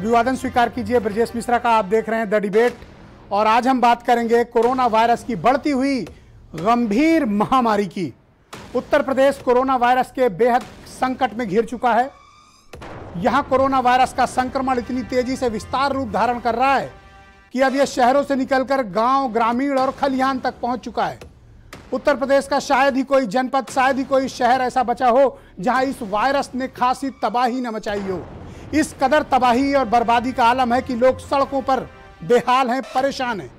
अभिवादन स्वीकार कीजिए ब्रजेश मिश्रा का आप देख रहे हैं द डिबेट और आज हम बात करेंगे कोरोना वायरस की बढ़ती हुई गंभीर महामारी की उत्तर प्रदेश कोरोना वायरस के बेहद संकट में घिर चुका है यहाँ कोरोना वायरस का संक्रमण इतनी तेजी से विस्तार रूप धारण कर रहा है कि अब यह शहरों से निकलकर गांव, ग्रामीण और खलिहान तक पहुंच चुका है उत्तर प्रदेश का शायद ही कोई जनपद शायद ही कोई शहर ऐसा बचा हो जहां इस वायरस ने खासी तबाही न मचाई हो इस कदर तबाही और बर्बादी का आलम है कि लोग सड़कों पर बेहाल हैं परेशान हैं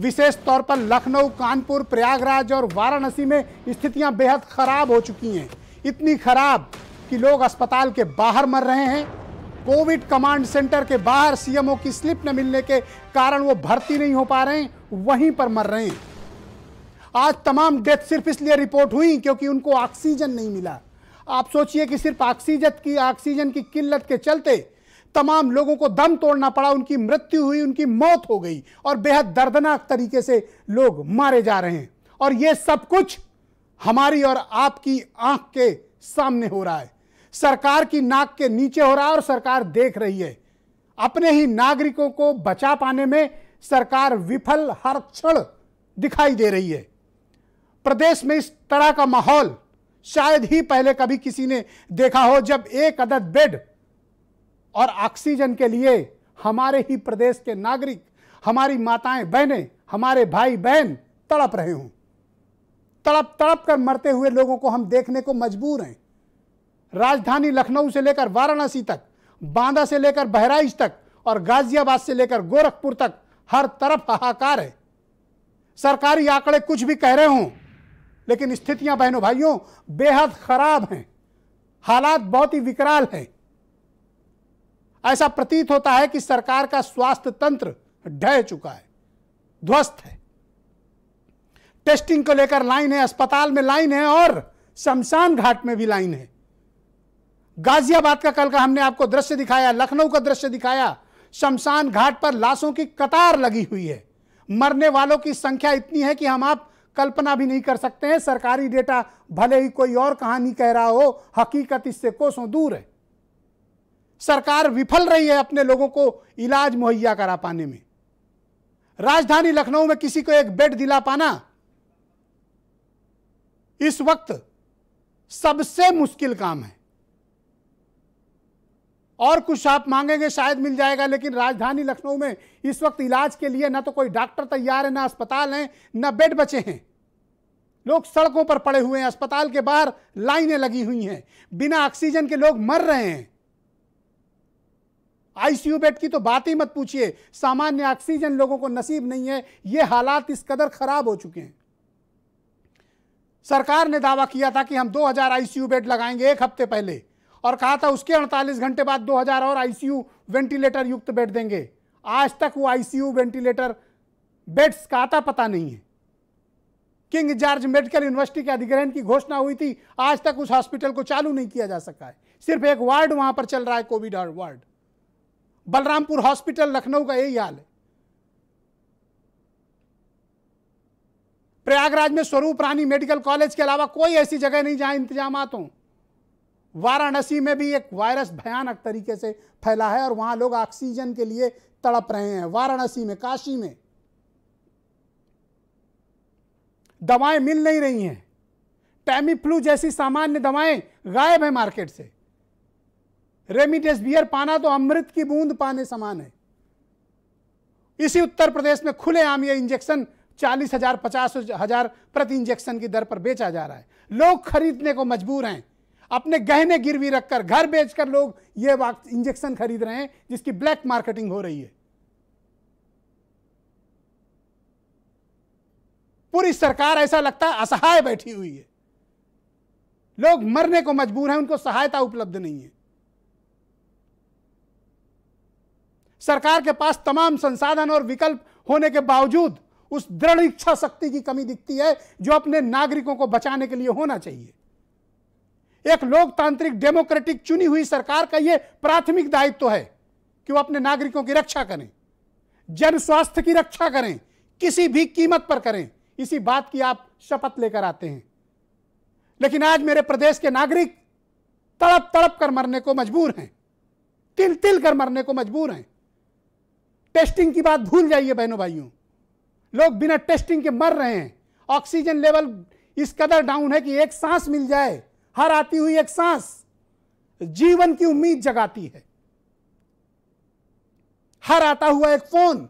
विशेष तौर पर लखनऊ कानपुर प्रयागराज और वाराणसी में स्थितियां बेहद ख़राब हो चुकी हैं इतनी ख़राब कि लोग अस्पताल के बाहर मर रहे हैं कोविड कमांड सेंटर के बाहर सीएमओ की स्लिप न मिलने के कारण वो भर्ती नहीं हो पा रहे हैं वहीं पर मर रहे हैं आज तमाम डेथ सिर्फ इसलिए रिपोर्ट हुई क्योंकि उनको ऑक्सीजन नहीं मिला आप सोचिए कि सिर्फ ऑक्सीजन की ऑक्सीजन की किल्लत के चलते तमाम लोगों को दम तोड़ना पड़ा उनकी मृत्यु हुई उनकी मौत हो गई और बेहद दर्दनाक तरीके से लोग मारे जा रहे हैं और ये सब कुछ हमारी और आपकी आंख के सामने हो रहा है सरकार की नाक के नीचे हो रहा है और सरकार देख रही है अपने ही नागरिकों को बचा पाने में सरकार विफल हर क्षण दिखाई दे रही है प्रदेश में इस तरह का माहौल शायद ही पहले कभी किसी ने देखा हो जब एक अदद बेड और ऑक्सीजन के लिए हमारे ही प्रदेश के नागरिक हमारी माताएं बहनें हमारे भाई बहन तड़प रहे हों तड़प तड़प कर मरते हुए लोगों को हम देखने को मजबूर हैं राजधानी लखनऊ से लेकर वाराणसी तक बांदा से लेकर बहराइच तक और गाजियाबाद से लेकर गोरखपुर तक हर तरफ हाहाकार है सरकारी आंकड़े कुछ भी कह रहे हों लेकिन स्थितियां बहनों भाइयों बेहद खराब हैं हालात बहुत ही विकराल हैं ऐसा प्रतीत होता है कि सरकार का स्वास्थ्य तंत्र ढह चुका है ध्वस्त है टेस्टिंग को लेकर लाइन है अस्पताल में लाइन है और शमशान घाट में भी लाइन है गाजियाबाद का कल का हमने आपको दृश्य दिखाया लखनऊ का दृश्य दिखाया शमशान घाट पर लाशों की कतार लगी हुई है मरने वालों की संख्या इतनी है कि हम आप कल्पना भी नहीं कर सकते हैं सरकारी डेटा भले ही कोई और कहानी कह रहा हो हकीकत इससे कोसों दूर है सरकार विफल रही है अपने लोगों को इलाज मुहैया करा पाने में राजधानी लखनऊ में किसी को एक बेड दिला पाना इस वक्त सबसे मुश्किल काम है और कुछ आप मांगेंगे शायद मिल जाएगा लेकिन राजधानी लखनऊ में इस वक्त इलाज के लिए ना तो कोई डॉक्टर तैयार है ना अस्पताल हैं ना बेड बचे हैं लोग सड़कों पर पड़े हुए हैं अस्पताल के बाहर लाइनें लगी हुई हैं बिना ऑक्सीजन के लोग मर रहे हैं आईसीयू बेड की तो बात ही मत पूछिए सामान्य ऑक्सीजन लोगों को नसीब नहीं है ये हालात इस कदर खराब हो चुके हैं सरकार ने दावा किया था कि हम 2000 आईसीयू बेड लगाएंगे एक हफ्ते पहले और कहा था उसके 48 घंटे बाद 2000 और आईसीयू वेंटिलेटर युक्त बेड देंगे आज तक वो आईसीयू वेंटिलेटर बेड्स का आता पता नहीं है किंग जॉर्ज मेडिकल यूनिवर्सिटी के अधिग्रहण की घोषणा हुई थी आज तक उस हॉस्पिटल को चालू नहीं किया जा सका है सिर्फ एक वार्ड वहां पर चल रहा है covid ward Balrampur hospital Lucknow का यही हाल है प्रयागराज में स्वरूप रानी मेडिकल कॉलेज के अलावा कोई ऐसी जगह नहीं जहां इंतजाम हों वाराणसी में भी एक वायरस भयानक तरीके से फैला है और वहां लोग ऑक्सीजन के लिए तड़प रहे हैं वाराणसी में काशी में दवाएं मिल नहीं रही हैं टैमीफ्लू जैसी सामान्य दवाएं गायब है मार्केट से रेमिडेसिवियर पाना तो अमृत की बूंद पाने समान है इसी उत्तर प्रदेश में खुलेआम ये इंजेक्शन चालीस हजार पचास हजार प्रति इंजेक्शन की दर पर बेचा जा रहा है लोग खरीदने को मजबूर हैं अपने गहने गिरवी रखकर घर बेचकर लोग ये इंजेक्शन खरीद रहे हैं जिसकी ब्लैक मार्केटिंग हो रही है पूरी सरकार ऐसा लगता है असहाय बैठी हुई है लोग मरने को मजबूर हैं उनको सहायता उपलब्ध नहीं है सरकार के पास तमाम संसाधन और विकल्प होने के बावजूद उस दृढ़ इच्छा शक्ति की कमी दिखती है जो अपने नागरिकों को बचाने के लिए होना चाहिए एक लोकतांत्रिक डेमोक्रेटिक चुनी हुई सरकार का यह प्राथमिक दायित्व तो है कि वो अपने नागरिकों की रक्षा करें जन स्वास्थ्य की रक्षा करें किसी भी कीमत पर करें इसी बात की आप शपथ लेकर आते हैं लेकिन आज मेरे प्रदेश के नागरिक तड़प तड़प कर मरने को मजबूर हैं तिल तिल कर मरने को मजबूर हैं टेस्टिंग की बात भूल जाइए बहनों भाइयों लोग बिना टेस्टिंग के मर रहे हैं ऑक्सीजन लेवल इस कदर डाउन है कि एक सांस मिल जाए हर आती हुई एक सांस जीवन की उम्मीद जगाती है हर आता हुआ एक फोन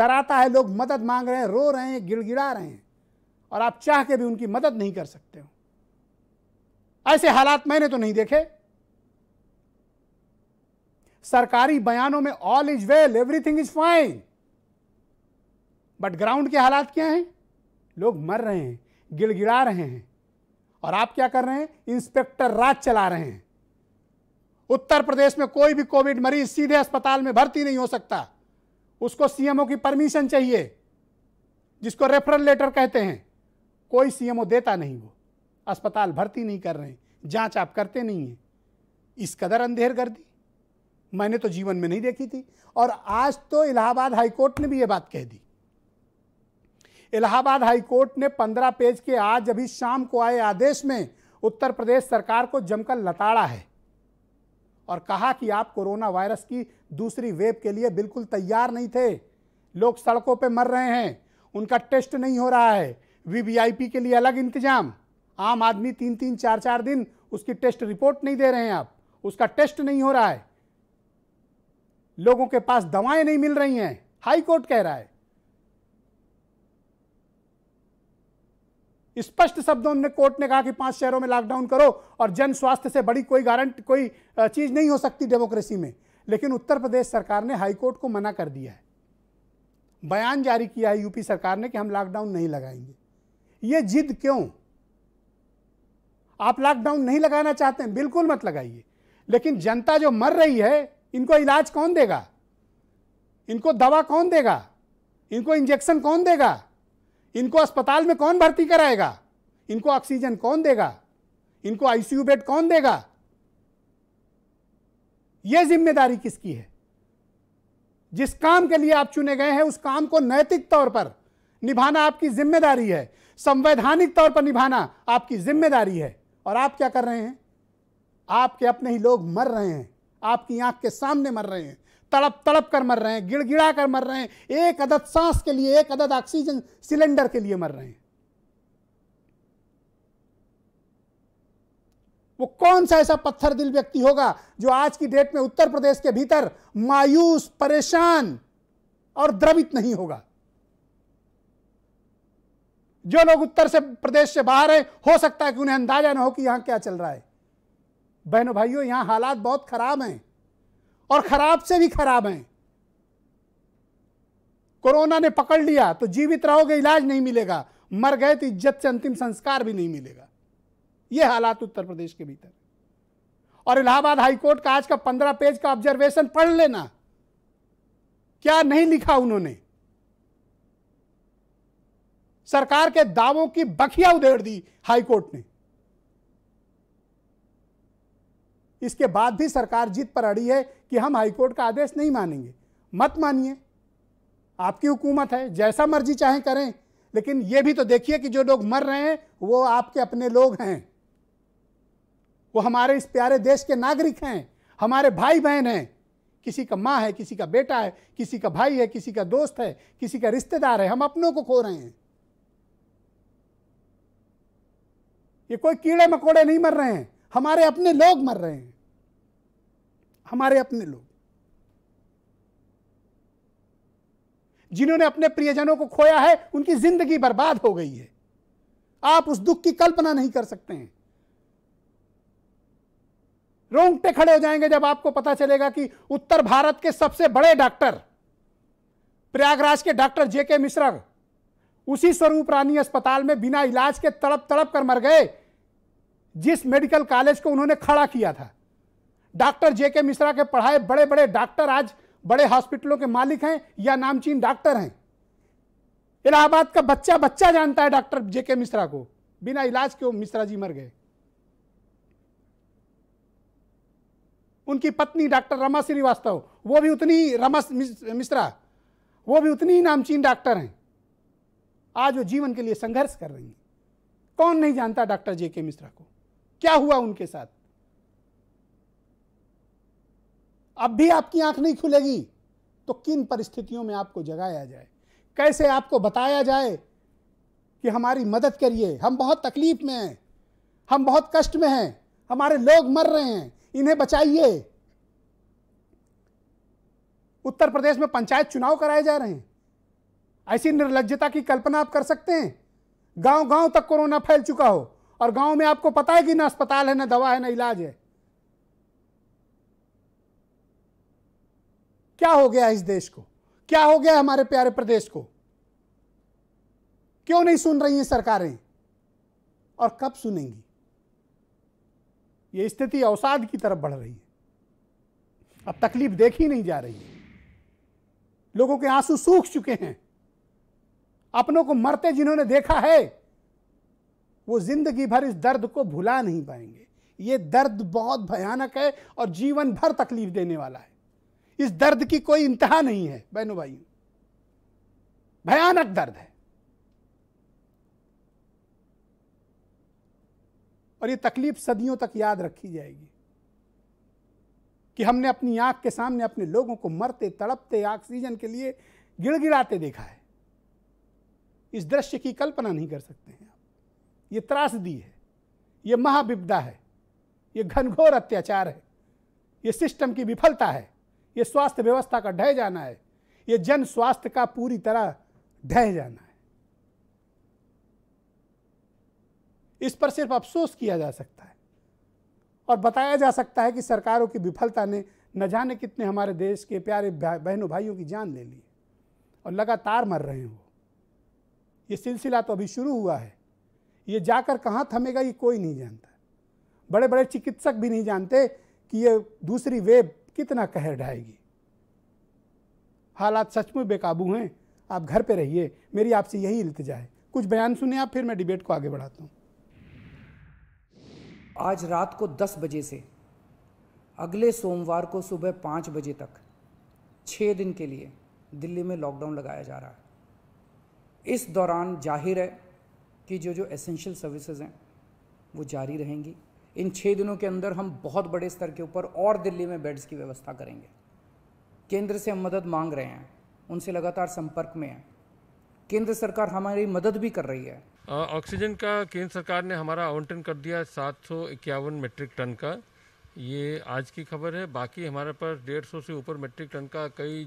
डराता है लोग मदद मांग रहे हैं रो रहे हैं गिड़गिड़ा रहे हैं और आप चाह के भी उनकी मदद नहीं कर सकते हो ऐसे हालात मैंने तो नहीं देखे सरकारी बयानों में all is well everything is fine but ground के हालात क्या हैं लोग मर रहे हैं गिड़गिड़ा रहे हैं और आप क्या कर रहे हैं इंस्पेक्टर राज चला रहे हैं उत्तर प्रदेश में कोई भी कोविड मरीज सीधे अस्पताल में भर्ती नहीं हो सकता उसको सीएमओ की परमिशन चाहिए जिसको रेफरल लेटर कहते हैं कोई सीएमओ देता नहीं वो अस्पताल भर्ती नहीं कर रहे हैं जांच आप करते नहीं हैं इस कदर अंधेर कर दी मैंने तो जीवन में नहीं देखी थी और आज तो इलाहाबाद हाईकोर्ट ने भी ये बात कह दी इलाहाबाद हाईकोर्ट ने 15 पेज के आज अभी शाम को आए आदेश में उत्तर प्रदेश सरकार को जमकर लताड़ा है और कहा कि आप कोरोना वायरस की दूसरी वेब के लिए बिल्कुल तैयार नहीं थे लोग सड़कों पर मर रहे हैं उनका टेस्ट नहीं हो रहा है वीवीआईपी के लिए अलग इंतजाम आम आदमी तीन तीन चार चार दिन उसकी टेस्ट रिपोर्ट नहीं दे रहे हैं आप उसका टेस्ट नहीं हो रहा है लोगों के पास दवाएं नहीं मिल रही हैं हाई कोर्ट कह रहा है स्पष्ट शब्दों में कोर्ट ने कहा कि पांच शहरों में लॉकडाउन करो और जन स्वास्थ्य से बड़ी कोई गारंटी कोई चीज़ नहीं हो सकती डेमोक्रेसी में लेकिन उत्तर प्रदेश सरकार ने हाईकोर्ट को मना कर दिया है बयान जारी किया है यूपी सरकार ने कि हम लॉकडाउन नहीं लगाएंगे ये जिद क्यों आप लॉकडाउन नहीं लगाना चाहते हैं बिल्कुल मत लगाइए लेकिन जनता जो मर रही है इनको इलाज कौन देगा इनको दवा कौन देगा इनको इंजेक्शन कौन देगा इनको अस्पताल में कौन भर्ती कराएगा इनको ऑक्सीजन कौन देगा इनको आईसीयू बेड कौन देगा यह जिम्मेदारी किसकी है जिस काम के लिए आप चुने गए हैं उस काम को नैतिक तौर पर निभाना आपकी जिम्मेदारी है संवैधानिक तौर पर निभाना आपकी जिम्मेदारी है और आप क्या कर रहे हैं आपके अपने ही लोग मर रहे हैं आपकी आंख के सामने मर रहे हैं तड़प तड़प कर मर रहे हैं गिड़गिड़ा कर मर रहे हैं एक अदद सांस के लिए एक अदद ऑक्सीजन सिलेंडर के लिए मर रहे हैं वो कौन सा ऐसा पत्थर दिल व्यक्ति होगा जो आज की डेट में उत्तर प्रदेश के भीतर मायूस परेशान और द्रवित नहीं होगा जो लोग उत्तर से प्रदेश से बाहर हैं हो सकता है कि उन्हें अंदाजा ना हो कि यहां क्या चल रहा है बहनों भाइयों यहां हालात बहुत खराब हैं और खराब से भी खराब हैं कोरोना ने पकड़ लिया तो जीवित रहोगे इलाज नहीं मिलेगा मर गए तो इज्जत से अंतिम संस्कार भी नहीं मिलेगा यह हालात उत्तर प्रदेश के भीतर और इलाहाबाद हाईकोर्ट का आज का पंद्रह पेज का ऑब्जर्वेशन पढ़ लेना क्या नहीं लिखा उन्होंने सरकार के दावों की बखिया उधेड़ दी हाईकोर्ट ने इसके बाद भी सरकार जीत पर अड़ी है कि हम हाईकोर्ट का आदेश नहीं मानेंगे मत मानिए आपकी हुकूमत है जैसा मर्जी चाहे करें लेकिन यह भी तो देखिए कि जो लोग मर रहे हैं वो आपके अपने लोग हैं वो हमारे इस प्यारे देश के नागरिक हैं हमारे भाई बहन हैं किसी का माँ है किसी का बेटा है किसी का भाई है किसी का दोस्त है किसी का रिश्तेदार है हम अपनों को खो रहे हैं ये कोई कीड़े मकोड़े नहीं मर रहे हैं हमारे अपने लोग मर रहे हैं हमारे अपने लोग जिन्होंने अपने प्रियजनों को खोया है उनकी जिंदगी बर्बाद हो गई है आप उस दुख की कल्पना नहीं कर सकते हैं रोंगटे खड़े हो जाएंगे जब आपको पता चलेगा कि उत्तर भारत के सबसे बड़े डॉक्टर प्रयागराज के डॉक्टर जेके मिश्रा उसी स्वरूप रानी अस्पताल में बिना इलाज के तड़प तड़प कर मर गए जिस मेडिकल कॉलेज को उन्होंने खड़ा किया था डॉक्टर जे के मिश्रा के पढ़ाए बड़े बड़े डॉक्टर आज बड़े हॉस्पिटलों के मालिक हैं या नामचीन डॉक्टर हैं इलाहाबाद का बच्चा बच्चा जानता है डॉक्टर जे के मिश्रा को बिना इलाज के मिश्रा जी मर गए उनकी पत्नी डॉक्टर रमा श्रीवास्तव वो भी उतनी रमा मिश्रा वो भी उतनी नामचीन डॉक्टर हैं आज वो जीवन के लिए संघर्ष कर रही हैं कौन नहीं जानता डॉक्टर जे के मिश्रा को क्या हुआ उनके साथ अब भी आपकी आंख नहीं खुलेगी तो किन परिस्थितियों में आपको जगाया जाए कैसे आपको बताया जाए कि हमारी मदद करिए हम बहुत तकलीफ में हैं हम बहुत कष्ट में हैं हमारे लोग मर रहे हैं इन्हें बचाइए उत्तर प्रदेश में पंचायत चुनाव कराए जा रहे हैं ऐसी निर्लजता की कल्पना आप कर सकते हैं गांव गांव तक कोरोना फैल चुका हो और गांव में आपको पता है कि ना अस्पताल है ना दवा है ना इलाज है क्या हो गया इस देश को क्या हो गया हमारे प्यारे प्रदेश को क्यों नहीं सुन रही हैं सरकारें और कब सुनेंगी ये स्थिति अवसाद की तरफ बढ़ रही है अब तकलीफ देखी नहीं जा रही है लोगों के आंसू सूख चुके हैं अपनों को मरते जिन्होंने देखा है वो ज़िंदगी भर इस दर्द को भुला नहीं पाएंगे ये दर्द बहुत भयानक है और जीवन भर तकलीफ देने वाला है इस दर्द की कोई इंतहा नहीं है बहनों भाई भयानक दर्द है और ये तकलीफ सदियों तक याद रखी जाएगी कि हमने अपनी आंख के सामने अपने लोगों को मरते तड़पते ऑक्सीजन के लिए गिड़गिड़ाते देखा है इस दृश्य की कल्पना नहीं कर सकते हैं ये त्रासदी है ये महाविपदा है ये घनघोर अत्याचार है ये सिस्टम की विफलता है ये स्वास्थ्य व्यवस्था का ढह जाना है ये जन स्वास्थ्य का पूरी तरह ढह जाना है इस पर सिर्फ अफसोस किया जा सकता है और बताया जा सकता है कि सरकारों की विफलता ने न जाने कितने हमारे देश के प्यारे बहनों भाइयों की जान ले ली और लगातार मर रहे हो ये सिलसिला तो अभी शुरू हुआ है ये जाकर कहाँ थमेगा ये कोई नहीं जानता बड़े बड़े चिकित्सक भी नहीं जानते कि ये दूसरी वेब कितना कहर ढाएगी हालात सच में बेकाबू हैं आप घर पे रहिए मेरी आपसे यही इल्तजा है कुछ बयान सुने आप फिर मैं डिबेट को आगे बढ़ाता हूँ आज रात को 10 बजे से अगले सोमवार को सुबह पाँच बजे तक छः दिन के लिए दिल्ली में लॉकडाउन लगाया जा रहा है इस दौरान जाहिर है कि जो जो एसेंशियल सर्विसेज हैं वो जारी रहेंगी इन छः दिनों के अंदर हम बहुत बड़े स्तर के ऊपर और दिल्ली में बेड्स की व्यवस्था करेंगे केंद्र से हम मदद मांग रहे हैं उनसे लगातार संपर्क में हैं केंद्र सरकार हमारी मदद भी कर रही है ऑक्सीजन का केंद्र सरकार ने हमारा आवंटन कर दिया सात मीट्रिक टन का ये आज की खबर है बाकी हमारे पास डेढ़ सौ से ऊपर मेट्रिक टन का कई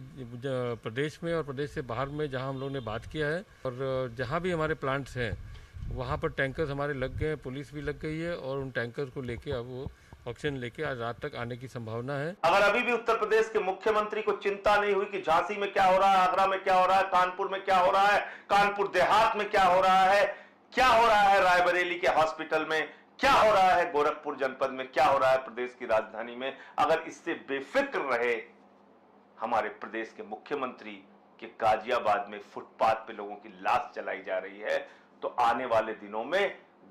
प्रदेश में और प्रदेश से बाहर में जहां हम लोगों ने बात किया है और जहां भी हमारे प्लांट्स हैं वहाँ पर टैंकर्स हमारे लग गए हैं पुलिस भी लग गई है और उन टैंकर्स को लेके अब वो ऑक्सीजन लेके आज रात तक आने की संभावना है अगर अभी भी उत्तर प्रदेश के मुख्यमंत्री को चिंता नहीं हुई कि झांसी में क्या हो रहा है आगरा में क्या हो रहा है कानपुर में क्या हो रहा है कानपुर देहात में क्या हो रहा है क्या हो रहा है रायबरेली के हॉस्पिटल में क्या हो रहा है गोरखपुर जनपद में क्या हो रहा है प्रदेश की राजधानी में अगर इससे बेफिक्र रहे हमारे प्रदेश के मुख्यमंत्री के गाजियाबाद में फुटपाथ पे लोगों की लाश चलाई जा रही है तो आने वाले दिनों में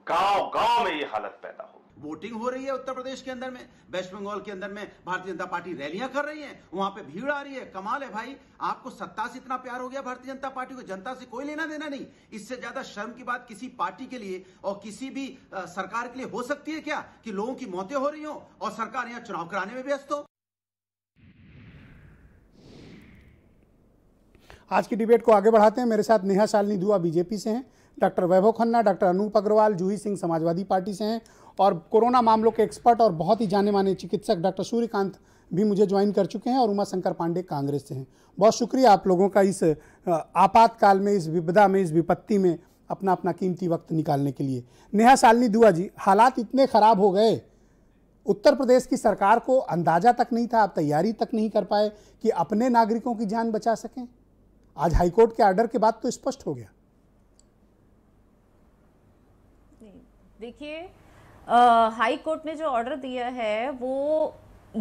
गांव गांव में ये हालत पैदा होगी वोटिंग हो रही है उत्तर प्रदेश के अंदर में वेस्ट बंगाल के अंदर में भारतीय जनता पार्टी रैलियां कर रही है वहां पे भीड़ आ रही है कमाल है भाई आपको सत्ता से इतना प्यार हो गया भारतीय जनता पार्टी को जनता से कोई लेना देना नहीं इससे ज्यादा शर्म की बात किसी पार्टी के लिए और किसी भी सरकार के लिए हो सकती है क्या कि लोगों की मौतें हो रही हो और सरकार यहाँ चुनाव कराने में व्यस्त हो आज की डिबेट को आगे बढ़ाते हैं मेरे साथ नेहा सालनी दुआ बीजेपी से हैं doctor Vaibhav Khanna doctor Anoop Agarwal Juhi Singh Samajwadi party से हैं और कोरोना मामलों के एक्सपर्ट और बहुत ही जाने माने चिकित्सक डॉक्टर सूर्यकांत भी मुझे ज्वाइन कर चुके हैं और उमा शंकर पांडे कांग्रेस से हैं बहुत शुक्रिया आप लोगों का इस आपातकाल में इस विपदा में इस विपत्ति में अपना अपना कीमती वक्त निकालने के लिए नेहा सालनी दुआ जी हालात इतने ख़राब हो गए उत्तर प्रदेश की सरकार को अंदाज़ा तक नहीं था आप तैयारी तक नहीं कर पाए कि अपने नागरिकों की जान बचा सकें आज हाईकोर्ट के आर्डर के बाद तो स्पष्ट हो गया देखिए हाई कोर्ट ने जो ऑर्डर दिया है वो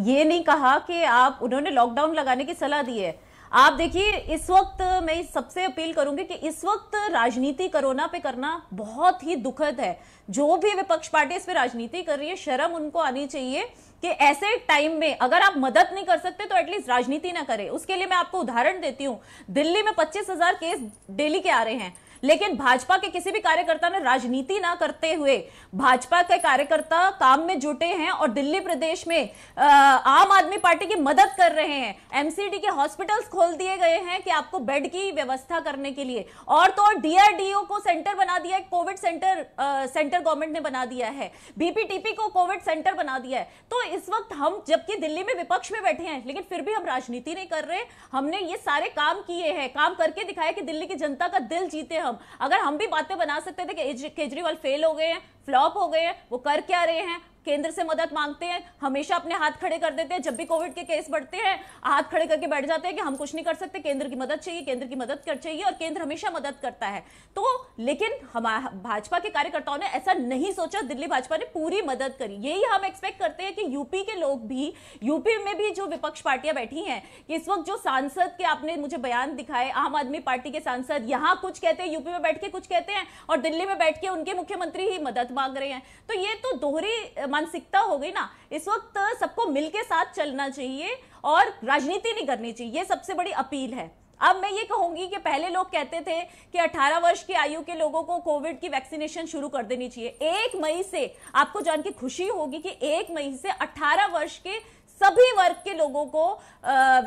ये नहीं कहा कि आप उन्होंने लॉकडाउन लगाने की सलाह दी है आप देखिए इस वक्त मैं सबसे अपील करूंगी कि इस वक्त राजनीति कोरोना पे करना बहुत ही दुखद है जो भी विपक्ष पार्टी इस पे राजनीति कर रही है शर्म उनको आनी चाहिए कि ऐसे टाइम में अगर आप मदद नहीं कर सकते तो एटलीस्ट राजनीति ना करें उसके लिए मैं आपको उदाहरण देती हूँ दिल्ली में पच्चीस हजार केस डेली के आ रहे हैं लेकिन भाजपा के किसी भी कार्यकर्ता ने राजनीति ना करते हुए भाजपा के कार्यकर्ता काम में जुटे हैं और दिल्ली प्रदेश में आम आदमी पार्टी की मदद कर रहे हैं एमसीडी के हॉस्पिटल्स खोल दिए गए हैं कि आपको बेड की व्यवस्था करने के लिए और तो डीआरडीओ को सेंटर बना दिया है कोविड सेंटर सेंटर गवर्नमेंट ने बना दिया है बीपीटीपी को कोविड सेंटर बना दिया है तो इस वक्त हम जबकि दिल्ली में विपक्ष में बैठे हैं लेकिन फिर भी हम राजनीति नहीं कर रहे हमने ये सारे काम किए हैं काम करके दिखाया कि दिल्ली की जनता का दिल जीते हम हम अगर हम भी बातें बना सकते थे कि केजरीवाल फेल हो गए हैं फ्लॉप हो गए हैं वो कर क्या रहे हैं केंद्र से मदद मांगते हैं हमेशा अपने हाथ खड़े कर देते हैं जब भी कोविड के केस बढ़ते हैं हाथ खड़े करके बैठ जाते हैं कि हम कुछ नहीं कर सकते केंद्र की मदद चाहिए केंद्र की मदद कर चाहिए और केंद्र हमेशा मदद करता है तो लेकिन हमारा भाजपा के कार्यकर्ताओं ने ऐसा नहीं सोचा दिल्ली भाजपा ने पूरी मदद करी यही हम एक्सपेक्ट करते हैं कि यूपी के लोग भी यूपी में भी जो विपक्ष पार्टियां बैठी हैं इस वक्त जो सांसद के आपने मुझे बयान दिखाए आम आदमी पार्टी के सांसद यहां कुछ कहते हैं यूपी में बैठ के कुछ कहते हैं और दिल्ली में बैठ के उनके मुख्यमंत्री ही मदद मांग रहे हैं तो ये तो दोहरी मानसिकता हो गई ना इस वक्त सबको मिलके साथ चलना चाहिए और राजनीति नहीं करनी चाहिए ये सबसे बड़ी अपील है अब मैं ये कहूंगी कि पहले लोग कहते थे कि 18 वर्ष की आयु के लोगों को कोविड की वैक्सीनेशन शुरू कर देनी चाहिए एक मई से आपको जान के खुशी होगी कि एक मई से 18 वर्ष के सभी वर्ग के लोगों को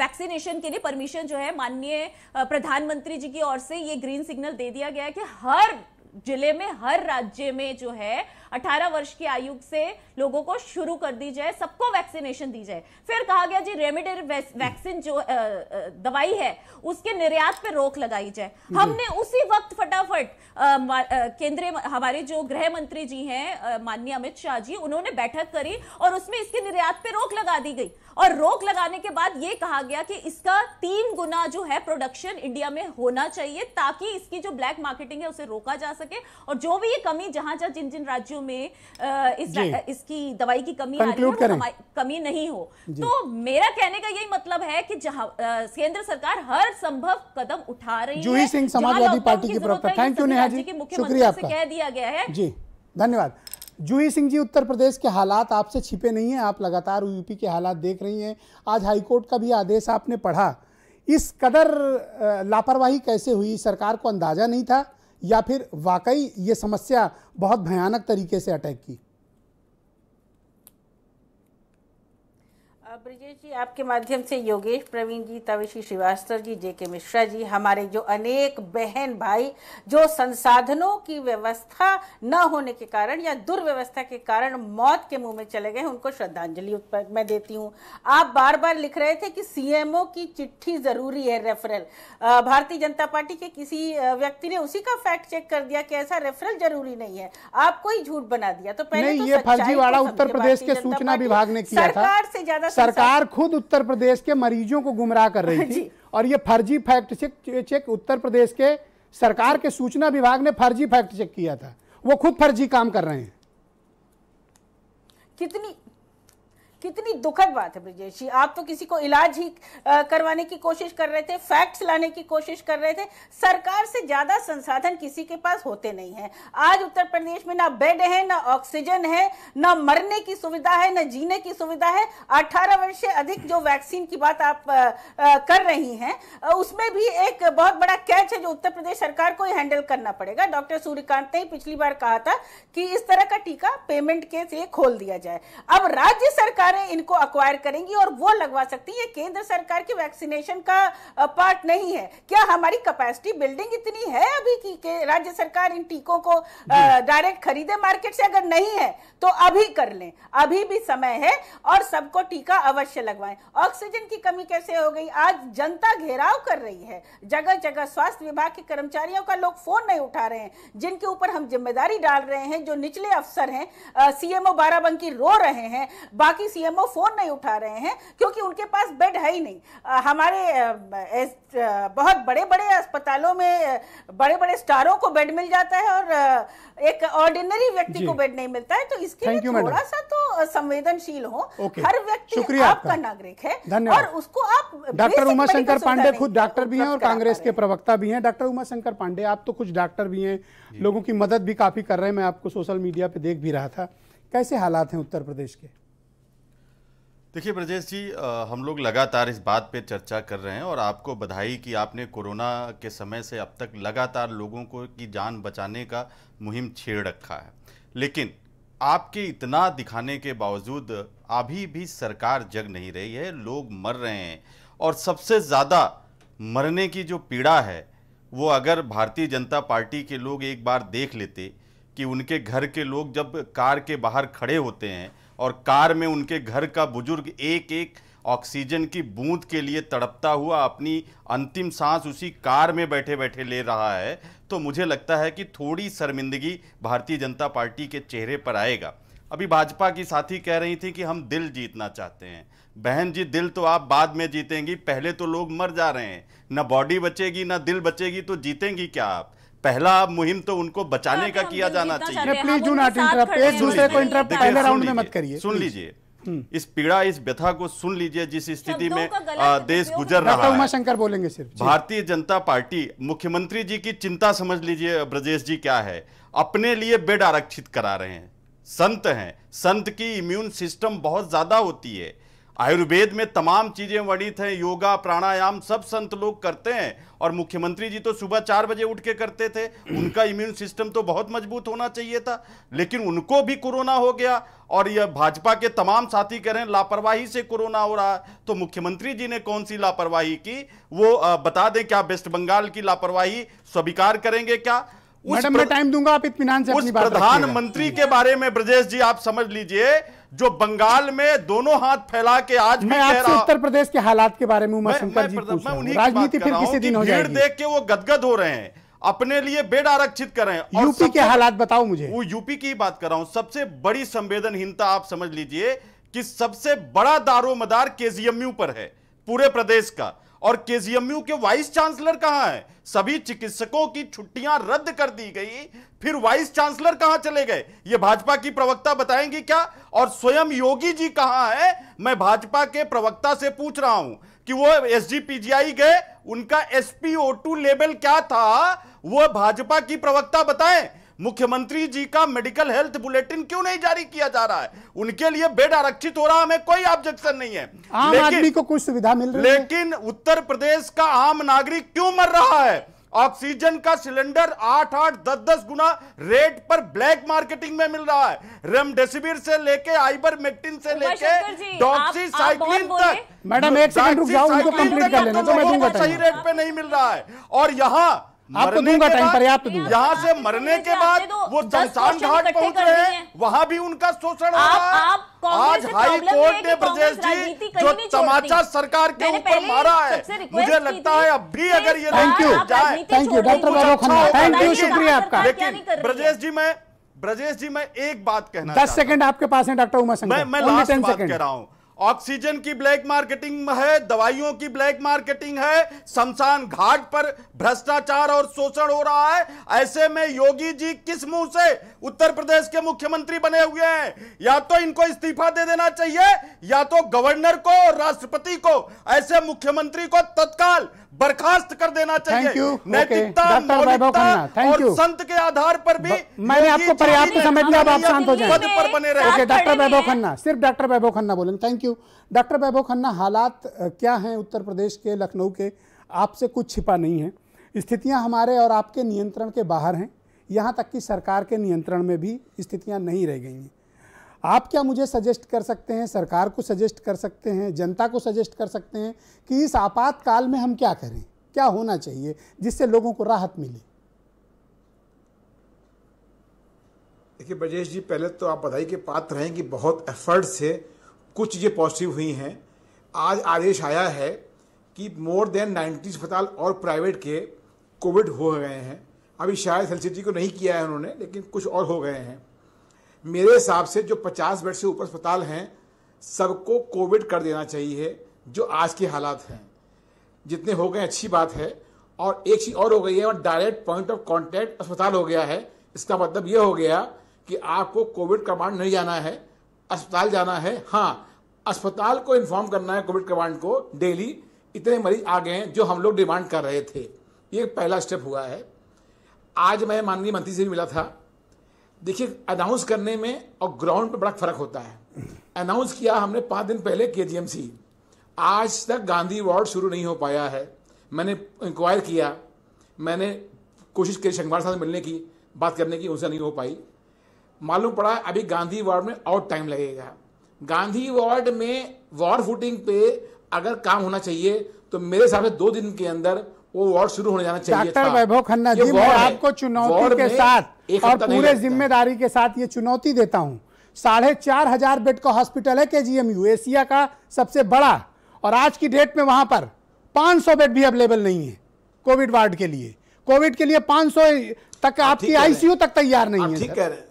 वैक्सीनेशन के लिए परमिशन जो है माननीय प्रधानमंत्री जी की ओर से ये ग्रीन सिग्नल दे दिया गया है कि हर जिले में हर राज्य में जो है 18 वर्ष की आयु से लोगों को शुरू कर दी जाए सबको वैक्सीनेशन दी जाए फिर कहा गया जी रेमिडेर वैक्सीन जो दवाई है उसके निर्यात पर रोक लगाई जाए हमने उसी वक्त फटाफट केंद्रीय हमारे जो गृह मंत्री जी हैं माननीय अमित शाह जी उन्होंने बैठक करी और उसमें इसके निर्यात पर रोक लगा दी गई और रोक लगाने के बाद यह कहा गया कि इसका तीन गुना जो है प्रोडक्शन इंडिया में होना चाहिए ताकि इसकी जो ब्लैक मार्केटिंग है उसे रोका जा सके और जो भी ये कमी जहां जहां जिन जिन राज्यों में इस इसकी दवाई की कमी आ रही है वो कमी नहीं हो तो मेरा कहने का यही मतलब है कि जहां केंद्र सरकार हर संभव कदम उठा रही जूही सिंह समाजवादी पार्टी की तरफ थैंक यू नेहा जी मुख्यमंत्री से कह दिया गया है जी धन्यवाद जूही सिंह जी उत्तर प्रदेश के हालात आपसे छिपे नहीं हैं आप लगातार यूपी के हालात देख रही हैं आज हाईकोर्ट का भी आदेश आपने पढ़ा इस कदर लापरवाही कैसे हुई सरकार को अंदाज़ा नहीं था या फिर वाकई ये समस्या बहुत भयानक तरीके से अटैक की ब्रिजेश जी आपके माध्यम से योगेश प्रवीण जी तवेशी श्रीवास्तव जी जे के मिश्रा जी हमारे जो अनेक बहन भाई जो संसाधनों की व्यवस्था न होने के कारण या दुर्व्यवस्था के कारण मौत के मुंह में चले गए उनको श्रद्धांजलि मैं देती हूँ आप बार बार लिख रहे थे कि सीएमओ की चिट्ठी जरूरी है रेफरल भारतीय जनता पार्टी के किसी व्यक्ति ने उसी का फैक्ट चेक कर दिया कि ऐसा रेफरल जरूरी नहीं है आपको ही झूठ बना दिया तो पहले तो ये फर्जीवाड़ा उत्तर प्रदेश के सूचना विभाग ने किया सरकार से ज्यादा सरकार खुद उत्तर प्रदेश के मरीजों को गुमराह कर रही थी और ये फर्जी fact check check Uttar Pradesh के सरकार के सूचना विभाग ने फर्जी फैक्ट चेक किया था वो खुद फर्जी काम कर रहे हैं कितनी कितनी दुखद बात है ब्रिजेश जी आप तो किसी को इलाज ही करवाने की कोशिश कर रहे थे फैक्ट्स लाने की कोशिश कर रहे थे सरकार से ज्यादा संसाधन किसी के पास होते नहीं है आज उत्तर प्रदेश में ना बेड है ना ऑक्सीजन है ना मरने की सुविधा है ना जीने की सुविधा है अठारह वर्ष से अधिक जो वैक्सीन की बात आप आ, आ, कर रही है उसमें भी एक बहुत बड़ा कैच है जो उत्तर प्रदेश सरकार को हैंडल करना पड़ेगा डॉक्टर सूर्यकांत ने पिछली बार कहा था कि इस तरह का टीका पेमेंट के लिए खोल दिया जाए अब राज्य सरकार सरकारें इनको अक्वायर करेंगी और वो लगवा सकती है केंद्र सरकार की वैक्सीनेशन का पार्ट नहीं है क्या हमारी कैपेसिटी बिल्डिंग इतनी है अभी की के राज्य सरकार इन टीकों को डायरेक्ट खरीदे मार्केट से अगर नहीं है तो अभी कर लें अभी भी समय है और सबको टीका अवश्य लगवाएं ऑक्सीजन की कमी कैसे हो गई आज जनता घेराव कर रही है जगह जगह स्वास्थ्य विभाग के कर्मचारियों का लोग फोन नहीं उठा रहे हैं जिनके ऊपर हम जिम्मेदारी डाल रहे हैं जो निचले अफसर हैं सीएमओ बाराबंकी रो रहे हैं बाकी सीएमओ फोन नहीं उठा रहे हैं क्योंकि उनके पास बेड है ही नहीं आ, हमारे एस, बहुत बड़े बड़े अस्पतालों में बड़े बड़े स्टारों को बेड मिल जाता है और एक ऑर्डिनरी व्यक्ति को बेड नहीं मिलता है तो इसके लिए थोड़ा सा तो संवेदनशील हो हर व्यक्ति आपका नागरिक है और उसको आप डॉक्टर उमा शंकर पांडे खुद डॉक्टर भी हैं और कांग्रेस के प्रवक्ता भी हैं डॉक्टर उमा शंकर पांडे आप तो कुछ डॉक्टर भी हैं लोगों की मदद भी काफी कर रहे हैं मैं आपको सोशल मीडिया पे देख भी रहा था कैसे हालात हैं उत्तर प्रदेश के देखिए ब्रजेश जी हम लोग लगातार इस बात पे चर्चा कर रहे हैं और आपको बधाई कि आपने कोरोना के समय से अब तक लगातार लोगों को की जान बचाने का मुहिम छेड़ रखा है लेकिन आपके इतना दिखाने के बावजूद अभी भी सरकार जग नहीं रही है लोग मर रहे हैं और सबसे ज़्यादा मरने की जो पीड़ा है वो अगर भारतीय जनता पार्टी के लोग एक बार देख लेते कि उनके घर के लोग जब कार के बाहर खड़े होते हैं और कार में उनके घर का बुजुर्ग एक एक ऑक्सीजन की बूंद के लिए तड़पता हुआ अपनी अंतिम सांस उसी कार में बैठे बैठे ले रहा है तो मुझे लगता है कि थोड़ी शर्मिंदगी भारतीय जनता पार्टी के चेहरे पर आएगा अभी भाजपा की साथी कह रही थी कि हम दिल जीतना चाहते हैं बहन जी दिल तो आप बाद में जीतेंगी पहले तो लोग मर जा रहे हैं ना बॉडी बचेगी ना दिल बचेगी तो जीतेंगी क्या आप पहला मुहिम तो उनको बचाने हाँ, का तो किया जाना चाहिए प्लीज दूसरे को पहले राउंड में मत करिए सुन हम्म। लीजिए हम्म। इस पीड़ा इस व्यथा को सुन लीजिए जिस स्थिति में देश गुजर रहा है उमाशंकर बोलेंगे सिर्फ भारतीय जनता पार्टी मुख्यमंत्री जी की चिंता समझ लीजिए ब्रजेश जी क्या है अपने लिए बेड आरक्षित करा रहे हैं संत हैं संत की इम्यून सिस्टम बहुत ज्यादा होती है आयुर्वेद में तमाम चीज़ें वर्णित हैं योगा प्राणायाम सब संत लोग करते हैं और मुख्यमंत्री जी तो सुबह चार बजे उठ के करते थे उनका इम्यून सिस्टम तो बहुत मजबूत होना चाहिए था लेकिन उनको भी कोरोना हो गया और यह भाजपा के तमाम साथी कह रहे हैं लापरवाही से कोरोना हो रहा है तो मुख्यमंत्री जी ने कौन सी लापरवाही की वो बता दें क्या वेस्ट बंगाल की लापरवाही स्वीकार करेंगे क्या मैडम मैं टाइम दूंगा आप इतमान से प्रधानमंत्री के बारे में ब्रजेश जी आप समझ लीजिए जो बंगाल में दोनों हाथ फैला के आज मैं आपसे उत्तर प्रदेश के हालात के बारे में उमा शंकर जी पूछ रहा हूं राजनीति फिर किसी दिन हो जाएगी देख के वो गदगद हो रहे हैं अपने लिए बेड आरक्षित करें हैं यूपी के हालात बताओ मुझे वो यूपी की बात कर रहा हूं सबसे बड़ी संवेदनहीनता आप समझ लीजिए कि सबसे बड़ा दारो मदार केजीएमयू पर है पूरे प्रदेश का और केजीएमयू के वाइस चांसलर कहां है सभी चिकित्सकों की छुट्टियां रद्द कर दी गई फिर वाइस चांसलर कहां चले गए ये भाजपा की प्रवक्ता बताएंगे क्या और स्वयं योगी जी कहां है मैं भाजपा के प्रवक्ता से पूछ रहा हूं कि वो एस गए उनका एसपीओ लेवल क्या था वो भाजपा की प्रवक्ता बताएं मुख्यमंत्री जी का मेडिकल हेल्थ बुलेटिन क्यों नहीं जारी किया जा रहा है उनके लिए बेड आरक्षित हो रहा हमें कोई ऑब्जेक्शन नहीं है आम आदमी को कुछ सुविधा मिल रही लेकिन उत्तर प्रदेश का आम नागरिक क्यों मर रहा है ऑक्सीजन का सिलेंडर आठ आठ दस दस गुना रेट पर ब्लैक मार्केटिंग में मिल रहा है रेमडेसिविर से लेके आइबर मेक्टिन से लेके साइक्लिन तक मैडम एक सेकंड रुक जाओ उनको कंप्लीट कर लेना तो मैं दूंगा सही अच्छा रेट पे नहीं मिल रहा है और यहाँ आपको दूंगा टाइम पर्याप्त तो दूंगा यहाँ से मरने के बाद तो वो शमशान घाट पहुंच रहे हैं वहाँ भी उनका शोषण आज हाई कोर्ट ने ब्रजेश जी जो तमाचा सरकार के ऊपर मारा है मुझे लगता है अब भी अगर ये thank you thank you doctor Babu Khanna thank you शुक्रिया आपका लेकिन ब्रजेश जी मैं ब्रजेश जी मैं एक बात कहना दस सेकंड आपके पास है डॉक्टर उमा सिंह मैं लास्ट बात कह रहा हूँ ऑक्सीजन की ब्लैक मार्केटिंग है दवाइयों की ब्लैक मार्केटिंग है शमशान घाट पर भ्रष्टाचार और शोषण हो रहा है ऐसे में योगी जी किस मुंह से उत्तर प्रदेश के मुख्यमंत्री बने हुए हैं या तो इनको इस्तीफा दे देना चाहिए या तो गवर्नर को और राष्ट्रपति को ऐसे मुख्यमंत्री को तत्काल बर्खास्त कर देना चाहिए नैतिकता और संत के आधार पर भी मैंने आपको पर्याप्त समय दिया आप शांत हो जाएं पद पर बने रहे डॉक्टर वैभव खन्ना सिर्फ डॉक्टर वैभव खन्ना बोलेंगे थैंक यू सचिव डॉक्टर वैभव खन्ना हालात क्या हैं उत्तर प्रदेश के लखनऊ के आपसे कुछ छिपा नहीं है स्थितियां हमारे और आपके नियंत्रण के बाहर हैं यहाँ तक कि सरकार के नियंत्रण में भी स्थितियाँ नहीं रह गई हैं आप क्या मुझे सजेस्ट कर सकते हैं सरकार को सजेस्ट कर सकते हैं जनता को सजेस्ट कर सकते हैं कि इस आपातकाल में हम क्या करें क्या होना चाहिए जिससे लोगों को राहत मिले देखिए ब्रजेश जी पहले तो आप बधाई के पात्र हैं कि बहुत एफर्ट्स से कुछ चीज़ें पॉजिटिव हुई हैं आज आदेश आया है कि मोर देन नाइन्टी अस्पताल और प्राइवेट के कोविड हो गए हैं अभी शायद सिटी को नहीं किया है उन्होंने लेकिन कुछ और हो गए हैं मेरे हिसाब से जो 50 बेड से ऊपर अस्पताल हैं सबको कोविड कर देना चाहिए जो आज के हालात हैं जितने हो गए अच्छी बात है और एक चीज़ और हो गई है और डायरेक्ट पॉइंट ऑफ कॉन्टैक्ट अस्पताल हो गया है इसका मतलब ये हो गया कि आपको कोविड कमांड नहीं जाना है अस्पताल जाना है हाँ अस्पताल को इन्फॉर्म करना है कोविड कमांड को डेली इतने मरीज आ गए हैं जो हम लोग डिमांड कर रहे थे ये पहला स्टेप हुआ है आज मैं माननीय मंत्री से भी मिला था देखिए अनाउंस करने में और ग्राउंड पर बड़ा फर्क होता है अनाउंस किया हमने पाँच दिन पहले के आज तक गांधी वार्ड शुरू नहीं हो पाया है मैंने इंक्वायर किया मैंने कोशिश की शंकवार साहब मिलने की बात करने की उनसे नहीं हो पाई मालूम पड़ा अभी गांधी वार्ड में और टाइम लगेगा गांधी वार्ड में वार्ड फुटिंग पे अगर काम होना चाहिए तो मेरे हिसाब से दो दिन के अंदर वो वार्ड शुरू होने जाना चाहिए डॉक्टर वैभव खन्ना जी मैं आपको चुनौती के साथ और पूरे जिम्मेदारी के साथ ये चुनौती देता हूँ साढ़े चार हजार बेड का हॉस्पिटल है के जी एम यू एशिया का सबसे बड़ा और आज की डेट में वहां पर 500 बेड भी अवेलेबल नहीं है कोविड वार्ड के लिए कोविड के लिए 500 तक आपकी आईसीयू तक तैयार नहीं है ठीक कह रहे हैं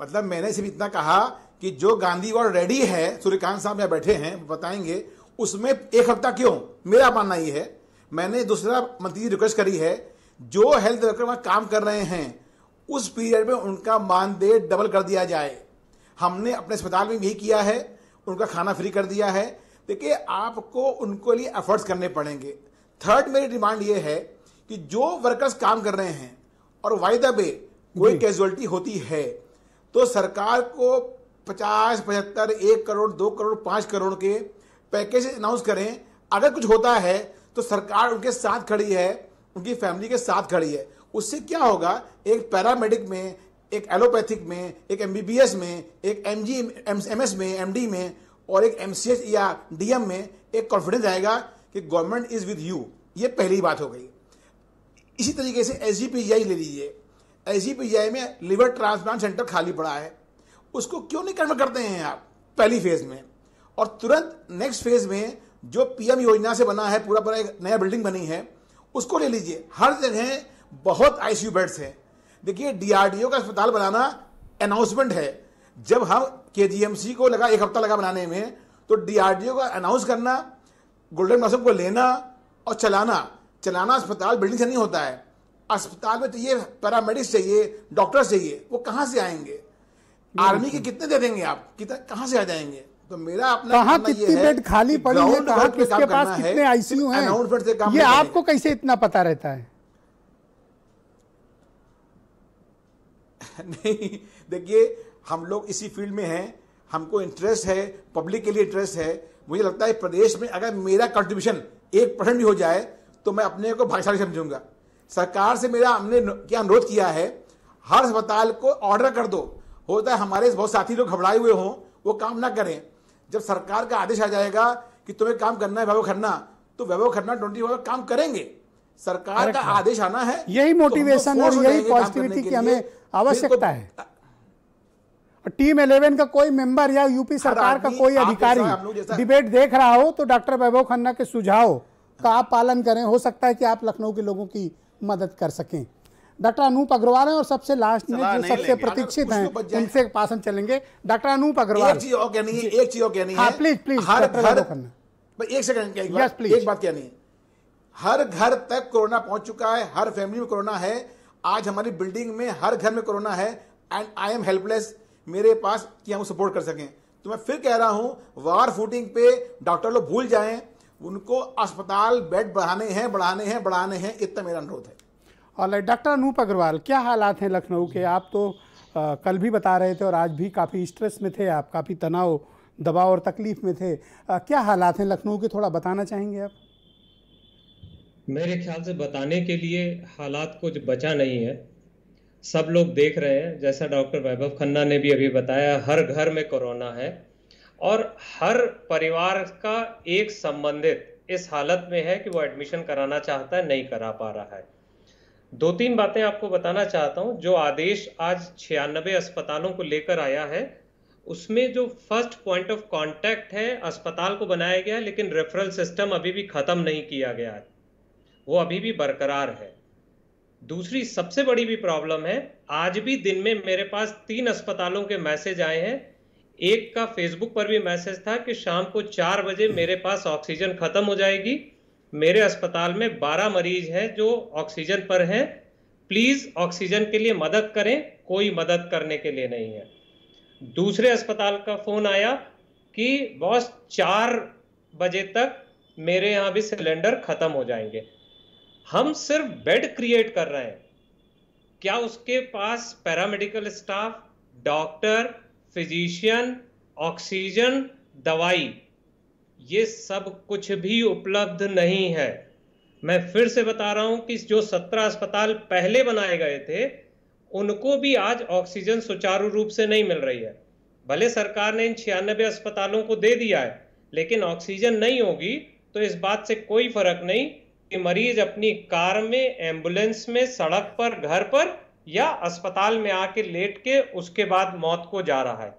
मतलब मैंने सिर्फ इतना कहा कि जो गांधी वार्ड रेडी है सूर्यकांत साहब यहाँ बैठे हैं बताएंगे उसमें एक हफ्ता क्यों मेरा मानना ये है मैंने दूसरा मंत्री रिक्वेस्ट करी है जो हेल्थ वर्कर वहाँ काम कर रहे हैं उस पीरियड में उनका मानदेय डबल कर दिया जाए हमने अपने अस्पताल में भी किया है उनका खाना फ्री कर दिया है देखिए आपको उनको लिए एफर्ट्स करने पड़ेंगे थर्ड मेरी डिमांड ये है कि जो वर्कर्स काम कर रहे हैं और वाई द वे कोई कैजुअलिटी होती है तो सरकार को पचास पचहत्तर एक करोड़ दो करोड़ पाँच करोड़ के पैकेज अनाउंस करें अगर कुछ होता है तो सरकार उनके साथ खड़ी है उनकी फैमिली के साथ खड़ी है उससे क्या होगा एक पैरामेडिक में एक एलोपैथिक में एक एम में एक एम जी में एम में और एक एम या डी में एक कॉन्फिडेंस आएगा कि गवर्नमेंट इज़ विद यू ये पहली बात हो गई इसी तरीके से एस e ले लीजिए एजीपीजीआई में लिवर ट्रांसप्लांट सेंटर खाली पड़ा है उसको क्यों नहीं कर्म करते हैं आप पहली फेज में और तुरंत नेक्स्ट फेज में जो पीएम योजना से बना है पूरा पूरा एक नया बिल्डिंग बनी है उसको ले लीजिए हर जगह बहुत आईसीयू बेड्स हैं देखिए डीआरडीओ का अस्पताल बनाना अनाउंसमेंट है जब हम के को लगा एक हफ्ता लगा बनाने में तो डीआरडीओ का अनाउंस करना गोल्डन मौसम को लेना और चलाना चलाना अस्पताल बिल्डिंग से नहीं होता है अस्पताल में तो चाहिए पैरामेडिक्स चाहिए डॉक्टर्स चाहिए वो कहाँ से आएंगे आर्मी के कितने दे देंगे आप कितना कहाँ से आ जाएंगे तो मेरा अपना कितनी बेड खाली पड़ी है कहाँ किसके पास कितने आईसीयू हैं काम ये आपको कैसे इतना पता रहता है नहीं देखिए हम लोग इसी फील्ड में हैं हमको इंटरेस्ट है पब्लिक के लिए इंटरेस्ट है मुझे लगता है प्रदेश में अगर मेरा कंट्रीब्यूशन एक परसेंट भी हो जाए तो मैं अपने को भाग्यशाली समझूंगा सरकार से मेरा हमने क्या अनुरोध किया है हर अस्पताल को ऑर्डर कर दो होता है हमारे बहुत साथी लोग घबराए हुए हों वो काम ना करें जब सरकार का आदेश आ जाएगा कि तुम्हें काम करना है वैभव खन्ना तो वैभव खन्ना ट्वेंटी फोर काम करेंगे सरकार का आदेश आना है यही मोटिवेशन तो और यही पॉजिटिविटी की हमें आवश्यकता है टीम इलेवन का कोई मेंबर या यूपी सरकार का कोई अधिकारी डिबेट देख रहा हो तो डॉक्टर वैभव खन्ना के सुझाव का आप पालन करें हो सकता है कि आप लखनऊ के लोगों की मदद कर सकें डॉक्टर अनूप अग्रवाल हैं और सबसे लास्ट में जो सबसे प्रतीक्षित हैं उनसे पास हम चलेंगे डॉक्टर अनूप अग्रवाल एक चीज और कहनी है एक चीज और कहनी हाँ, है प्लीज प्लीज हर घर एक सेकंड एक बात कहनी है हर घर तक कोरोना पहुंच चुका है हर फैमिली में कोरोना है आज हमारी बिल्डिंग में हर घर में कोरोना है एंड आई एम हेल्पलेस मेरे पास कि हम सपोर्ट कर सकें तो मैं फिर कह रहा हूं वार फूटिंग पे डॉक्टर लोग भूल जाएं उनको अस्पताल बेड बढ़ाने हैं बढ़ाने हैं बढ़ाने हैं इतना मेरा अनुरोध है और डॉक्टर अनूप अग्रवाल क्या हालात हैं लखनऊ के आप तो आ, कल भी बता रहे थे और आज भी काफ़ी स्ट्रेस में थे आप काफ़ी तनाव दबाव और तकलीफ में थे आ, क्या हालात हैं लखनऊ के थोड़ा बताना चाहेंगे आप मेरे ख्याल से बताने के लिए हालात कुछ बचा नहीं है सब लोग देख रहे हैं जैसा डॉक्टर वैभव खन्ना ने भी अभी बताया हर घर में कोरोना है और हर परिवार का एक संबंधित इस हालत में है कि वो एडमिशन कराना चाहता है नहीं करा पा रहा है दो तीन बातें आपको बताना चाहता हूं जो आदेश आज छियानबे अस्पतालों को लेकर आया है उसमें जो फर्स्ट पॉइंट ऑफ कांटेक्ट है अस्पताल को बनाया गया है लेकिन रेफरल सिस्टम अभी भी ख़त्म नहीं किया गया है वो अभी भी बरकरार है दूसरी सबसे बड़ी भी प्रॉब्लम है आज भी दिन में मेरे पास तीन अस्पतालों के मैसेज आए हैं एक का फेसबुक पर भी मैसेज था कि शाम को चार बजे मेरे पास ऑक्सीजन ख़त्म हो जाएगी मेरे अस्पताल में बारह मरीज हैं जो ऑक्सीजन पर हैं प्लीज़ ऑक्सीजन के लिए मदद करें कोई मदद करने के लिए नहीं है दूसरे अस्पताल का फ़ोन आया कि बॉस चार बजे तक मेरे यहाँ भी सिलेंडर ख़त्म हो जाएंगे हम सिर्फ बेड क्रिएट कर रहे हैं क्या उसके पास paramedical staff doctor physician oxygen दवाई ये सब कुछ भी उपलब्ध नहीं है मैं फिर से बता रहा हूं कि जो सत्रह अस्पताल पहले बनाए गए थे उनको भी आज ऑक्सीजन सुचारू रूप से नहीं मिल रही है भले सरकार ने इन छियानबे अस्पतालों को दे दिया है लेकिन ऑक्सीजन नहीं होगी तो इस बात से कोई फर्क नहीं कि मरीज अपनी कार में एम्बुलेंस में सड़क पर घर पर या अस्पताल में आके लेट के उसके बाद मौत को जा रहा है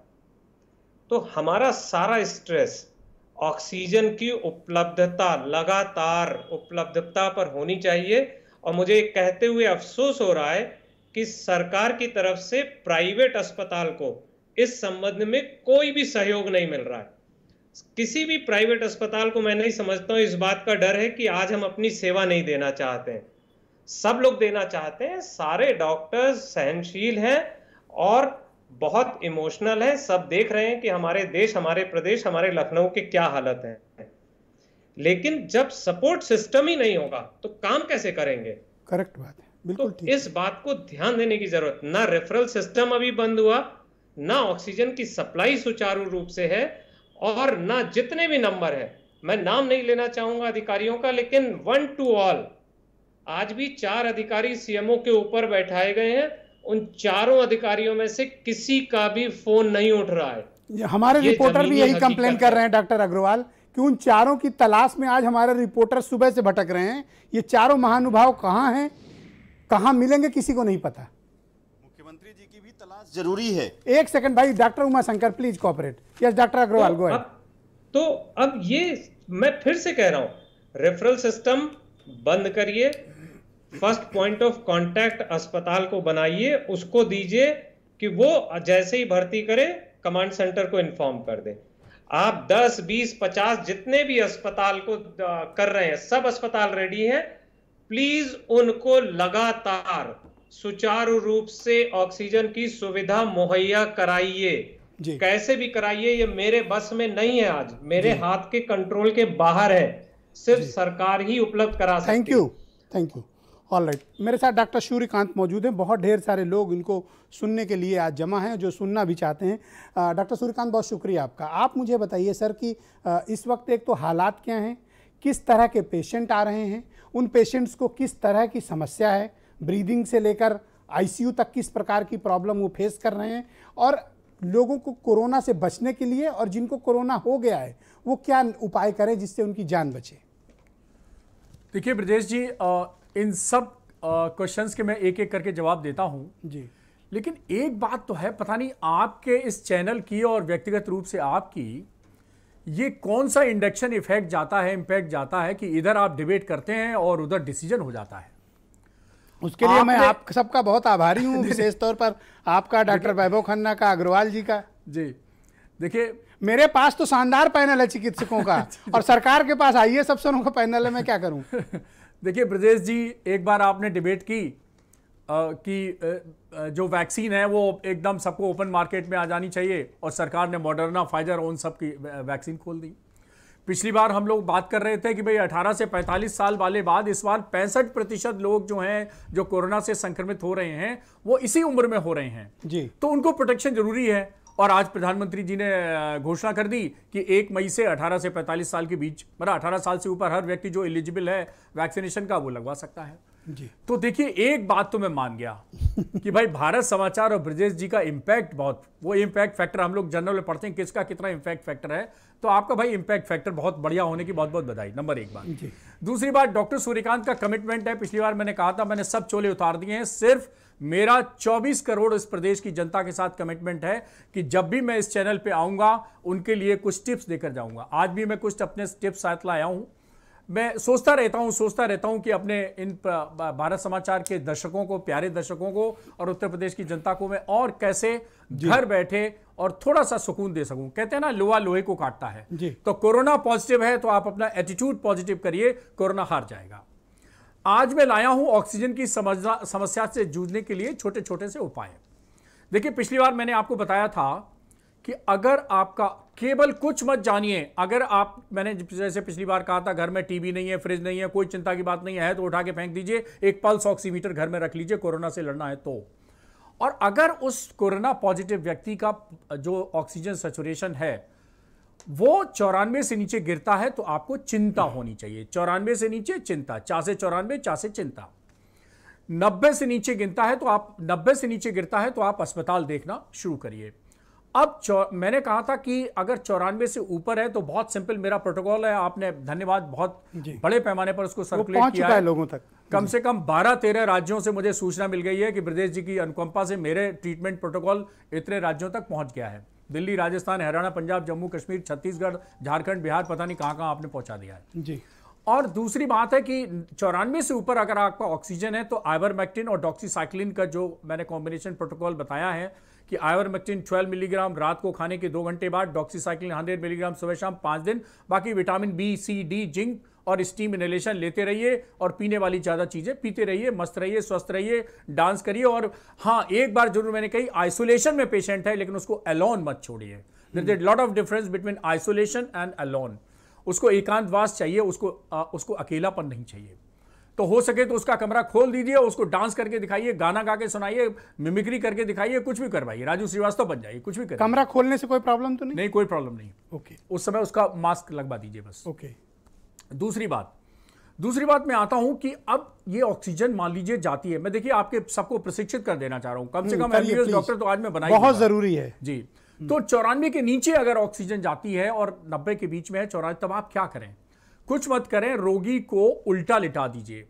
तो हमारा सारा स्ट्रेस ऑक्सीजन की उपलब्धता लगातार उपलब्धता पर होनी चाहिए और मुझे कहते हुए अफसोस हो रहा है कि सरकार की तरफ से प्राइवेट अस्पताल को इस संबंध में कोई भी सहयोग नहीं मिल रहा है किसी भी प्राइवेट अस्पताल को मैं नहीं समझता हूं इस बात का डर है कि आज हम अपनी सेवा नहीं देना चाहते हैं सब लोग देना चाहते हैं सारे डॉक्टर्स सहनशील हैं और बहुत इमोशनल है सब देख रहे हैं कि हमारे देश हमारे प्रदेश हमारे लखनऊ के क्या हालत है लेकिन जब सपोर्ट सिस्टम ही नहीं होगा तो काम कैसे करेंगे करेक्ट बात है बिल्कुल तो इस बात को ध्यान देने की जरूरत ना रेफरल सिस्टम अभी बंद हुआ ना ऑक्सीजन की सप्लाई सुचारू रूप से है और ना जितने भी नंबर है मैं नाम नहीं लेना चाहूंगा अधिकारियों का लेकिन वन टू ऑल आज भी चार अधिकारी सीएमओ के ऊपर बैठाए गए हैं उन चारों अधिकारियों में से किसी का भी फोन नहीं उठ रहा है हमारे रिपोर्टर भी यही कंप्लेन कर रहे हैं डॉक्टर अग्रवाल कि उन चारों की तलाश में आज हमारे रिपोर्टर सुबह से भटक रहे हैं ये चारों महानुभाव कहाँ हैं कहाँ मिलेंगे किसी को नहीं पता मुख्यमंत्री जी की भी तलाश जरूरी है एक सेकंड भाई doctor Uma Shankar please cooperate yes doctor Agarwal go तो अब ये मैं फिर से कह रहा हूं रेफरल सिस्टम बंद करिए फर्स्ट पॉइंट ऑफ कांटेक्ट अस्पताल को बनाइए उसको दीजिए कि वो जैसे ही भर्ती करे कमांड सेंटर को इन्फॉर्म कर दे आप 10, 20, 50 जितने भी अस्पताल को कर रहे हैं सब अस्पताल रेडी है प्लीज उनको लगातार सुचारू रूप से ऑक्सीजन की सुविधा मुहैया कराइए कैसे भी कराइए ये मेरे बस में नहीं है आज मेरे हाथ के कंट्रोल के बाहर है सिर्फ सरकार ही उपलब्ध करा सकती thank you thank you all right मेरे साथ डॉक्टर सूर्यकांत मौजूद हैं बहुत ढेर सारे लोग इनको सुनने के लिए आज जमा हैं जो सुनना भी चाहते हैं डॉक्टर सूर्यकांत बहुत शुक्रिया आपका आप मुझे बताइए सर कि इस वक्त एक तो हालात क्या हैं किस तरह के पेशेंट आ रहे हैं उन पेशेंट्स को किस तरह की समस्या है ब्रीदिंग से लेकर आईसीयू तक किस प्रकार की प्रॉब्लम वो फेस कर रहे हैं और लोगों को कोरोना से बचने के लिए और जिनको कोरोना हो गया है वो क्या उपाय करें जिससे उनकी जान बचे देखिए ब्रजेश जी इन सब क्वेश्चंस के मैं एक एक करके जवाब देता हूं जी लेकिन एक बात तो है पता नहीं आपके इस चैनल की और व्यक्तिगत रूप से आपकी ये कौन सा इंडक्शन इफेक्ट जाता है इम्पैक्ट जाता है कि इधर आप डिबेट करते हैं और उधर डिसीजन हो जाता है उसके लिए मैं आप सबका बहुत आभारी हूँ विशेष तौर पर आपका डॉक्टर वैभव खन्ना का अग्रवाल जी का जी देखिए मेरे पास तो शानदार पैनल है चिकित्सकों का और सरकार के पास आइए सब सरों का पैनल है मैं क्या करूँ देखिए ब्रजेश जी एक बार आपने डिबेट की कि जो वैक्सीन है वो एकदम सबको ओपन मार्केट में आ जानी चाहिए और सरकार ने मॉडर्ना फाइजर उन सब की वैक्सीन खोल दी पिछली बार हम लोग बात कर रहे थे कि भाई 18 से 45 साल वाले बाद इस बार पैंसठ प्रतिशत लोग जो हैं जो कोरोना से संक्रमित हो रहे हैं वो इसी उम्र में हो रहे हैं जी तो उनको प्रोटेक्शन जरूरी है और आज प्रधानमंत्री जी ने घोषणा कर दी कि एक मई से 18 से 45 साल के बीच मतलब 18 साल से ऊपर हर व्यक्ति जो एलिजिबल है वैक्सीनेशन का वो लगवा सकता है जी तो देखिए एक बात तो मैं मान गया कि भाई भारत समाचार और ब्रजेश जी का इम्पैक्ट बहुत वो इम्पैक्ट फैक्टर हम लोग जनरल में पढ़ते हैं किसका कितना इम्पैक्ट फैक्टर है तो आपका भाई इम्पैक्ट फैक्टर बहुत बढ़िया होने की बहुत बहुत बधाई नंबर एक बात दूसरी बात डॉक्टर सूर्यकांत का कमिटमेंट है पिछली बार मैंने कहा था मैंने सब चोले उतार दिए हैं सिर्फ मेरा 24 करोड़ इस प्रदेश की जनता के साथ कमिटमेंट है कि जब भी मैं इस चैनल पे आऊँगा उनके लिए कुछ टिप्स देकर जाऊँगा आज भी मैं कुछ अपने टिप्स साथ लाया हूँ मैं सोचता रहता हूं सोचता रहता हूं कि अपने इन भारत समाचार के दर्शकों को प्यारे दर्शकों को और उत्तर प्रदेश की जनता को मैं और कैसे घर बैठे और थोड़ा सा सुकून दे सकूं कहते हैं ना लोहा लोहे को काटता है तो कोरोना पॉजिटिव है तो आप अपना एटीट्यूड पॉजिटिव करिए कोरोना हार जाएगा आज मैं लाया हूं ऑक्सीजन की समस्या से जूझने के लिए छोटे छोटे से उपाय देखिए पिछली बार मैंने आपको बताया था कि अगर आपका केवल कुछ मत जानिए अगर आप मैंने जैसे पिछली बार कहा था घर में टीवी नहीं है फ्रिज नहीं है कोई चिंता की बात नहीं है तो उठा के फेंक दीजिए एक पल्स ऑक्सीमीटर घर में रख लीजिए कोरोना से लड़ना है तो और अगर उस कोरोना पॉजिटिव व्यक्ति का जो ऑक्सीजन सेचुरेशन है वो चौरानवे से नीचे गिरता है तो आपको चिंता होनी चाहिए चौरानवे से नीचे चिंता से चौरानवे से चिंता नब्बे से नीचे गिनता है तो आप नब्बे से नीचे गिरता है तो आप अस्पताल देखना शुरू करिए अब मैंने कहा था कि अगर चौरानवे से ऊपर है तो बहुत सिंपल मेरा प्रोटोकॉल है आपने धन्यवाद बहुत बड़े पैमाने पर उसको सर्कुलेट किया है लोगों तक कम से कम 12-13 राज्यों से मुझे सूचना मिल गई है कि ब्रदेश जी की अनुकंपा से मेरे ट्रीटमेंट प्रोटोकॉल इतने राज्यों तक पहुंच गया है दिल्ली राजस्थान हरियाणा पंजाब जम्मू कश्मीर छत्तीसगढ़ झारखंड बिहार पता नहीं कहाँ कहाँ आपने पहुँचा दिया है जी और दूसरी बात है कि चौरानवे से ऊपर अगर आपका ऑक्सीजन है तो आइवरमेक्टिन और डॉक्सीसाइक्लिन का जो मैंने कॉम्बिनेशन प्रोटोकॉल बताया है कि आइवरमेक्टिन 12 मिलीग्राम रात को खाने के दो घंटे बाद डॉक्सीसाइक्लिन 100 मिलीग्राम सुबह शाम पाँच दिन बाकी vitamin B C D zinc और स्टीम इनहेलेशन लेते रहिए और पीने वाली ज़्यादा चीज़ें पीते रहिए मस्त रहिए स्वस्थ रहिए डांस करिए और हाँ एक बार जरूर मैंने कही आइसोलेशन में पेशेंट है लेकिन उसको अलोन मत छोड़िए there lot of difference between isolation and alone उसको एकांतवास चाहिए उसको आ, उसको अकेलापन नहीं चाहिए तो हो सके तो उसका कमरा खोल दीजिए उसको डांस करके दिखाइए गाना गा के सुनाइए मिमिक्री करके दिखाइए कुछ भी करवाइए राजू श्रीवास्तव बन जाइए कुछ भी कर कमरा खोलने से कोई प्रॉब्लम तो नहीं नहीं कोई प्रॉब्लम नहीं ओके okay. उस समय उसका मास्क लगवा दीजिए बस ओके okay. दूसरी बात दूसरी बात मैं आता हूं कि अब ये ऑक्सीजन मान लीजिए जाती है मैं देखिए आपके सबको प्रशिक्षित कर देना चाह रहा हूं कम से हम्म, कम एमबीबीएस डॉक्टर तो आज मैं बनाई बहुत जरूरी है जी हम्म। तो चौरानवे के नीचे अगर ऑक्सीजन जाती है और नब्बे के बीच में है चौरानवे तब आप क्या करें कुछ मत करें रोगी को उल्टा लिटा दीजिए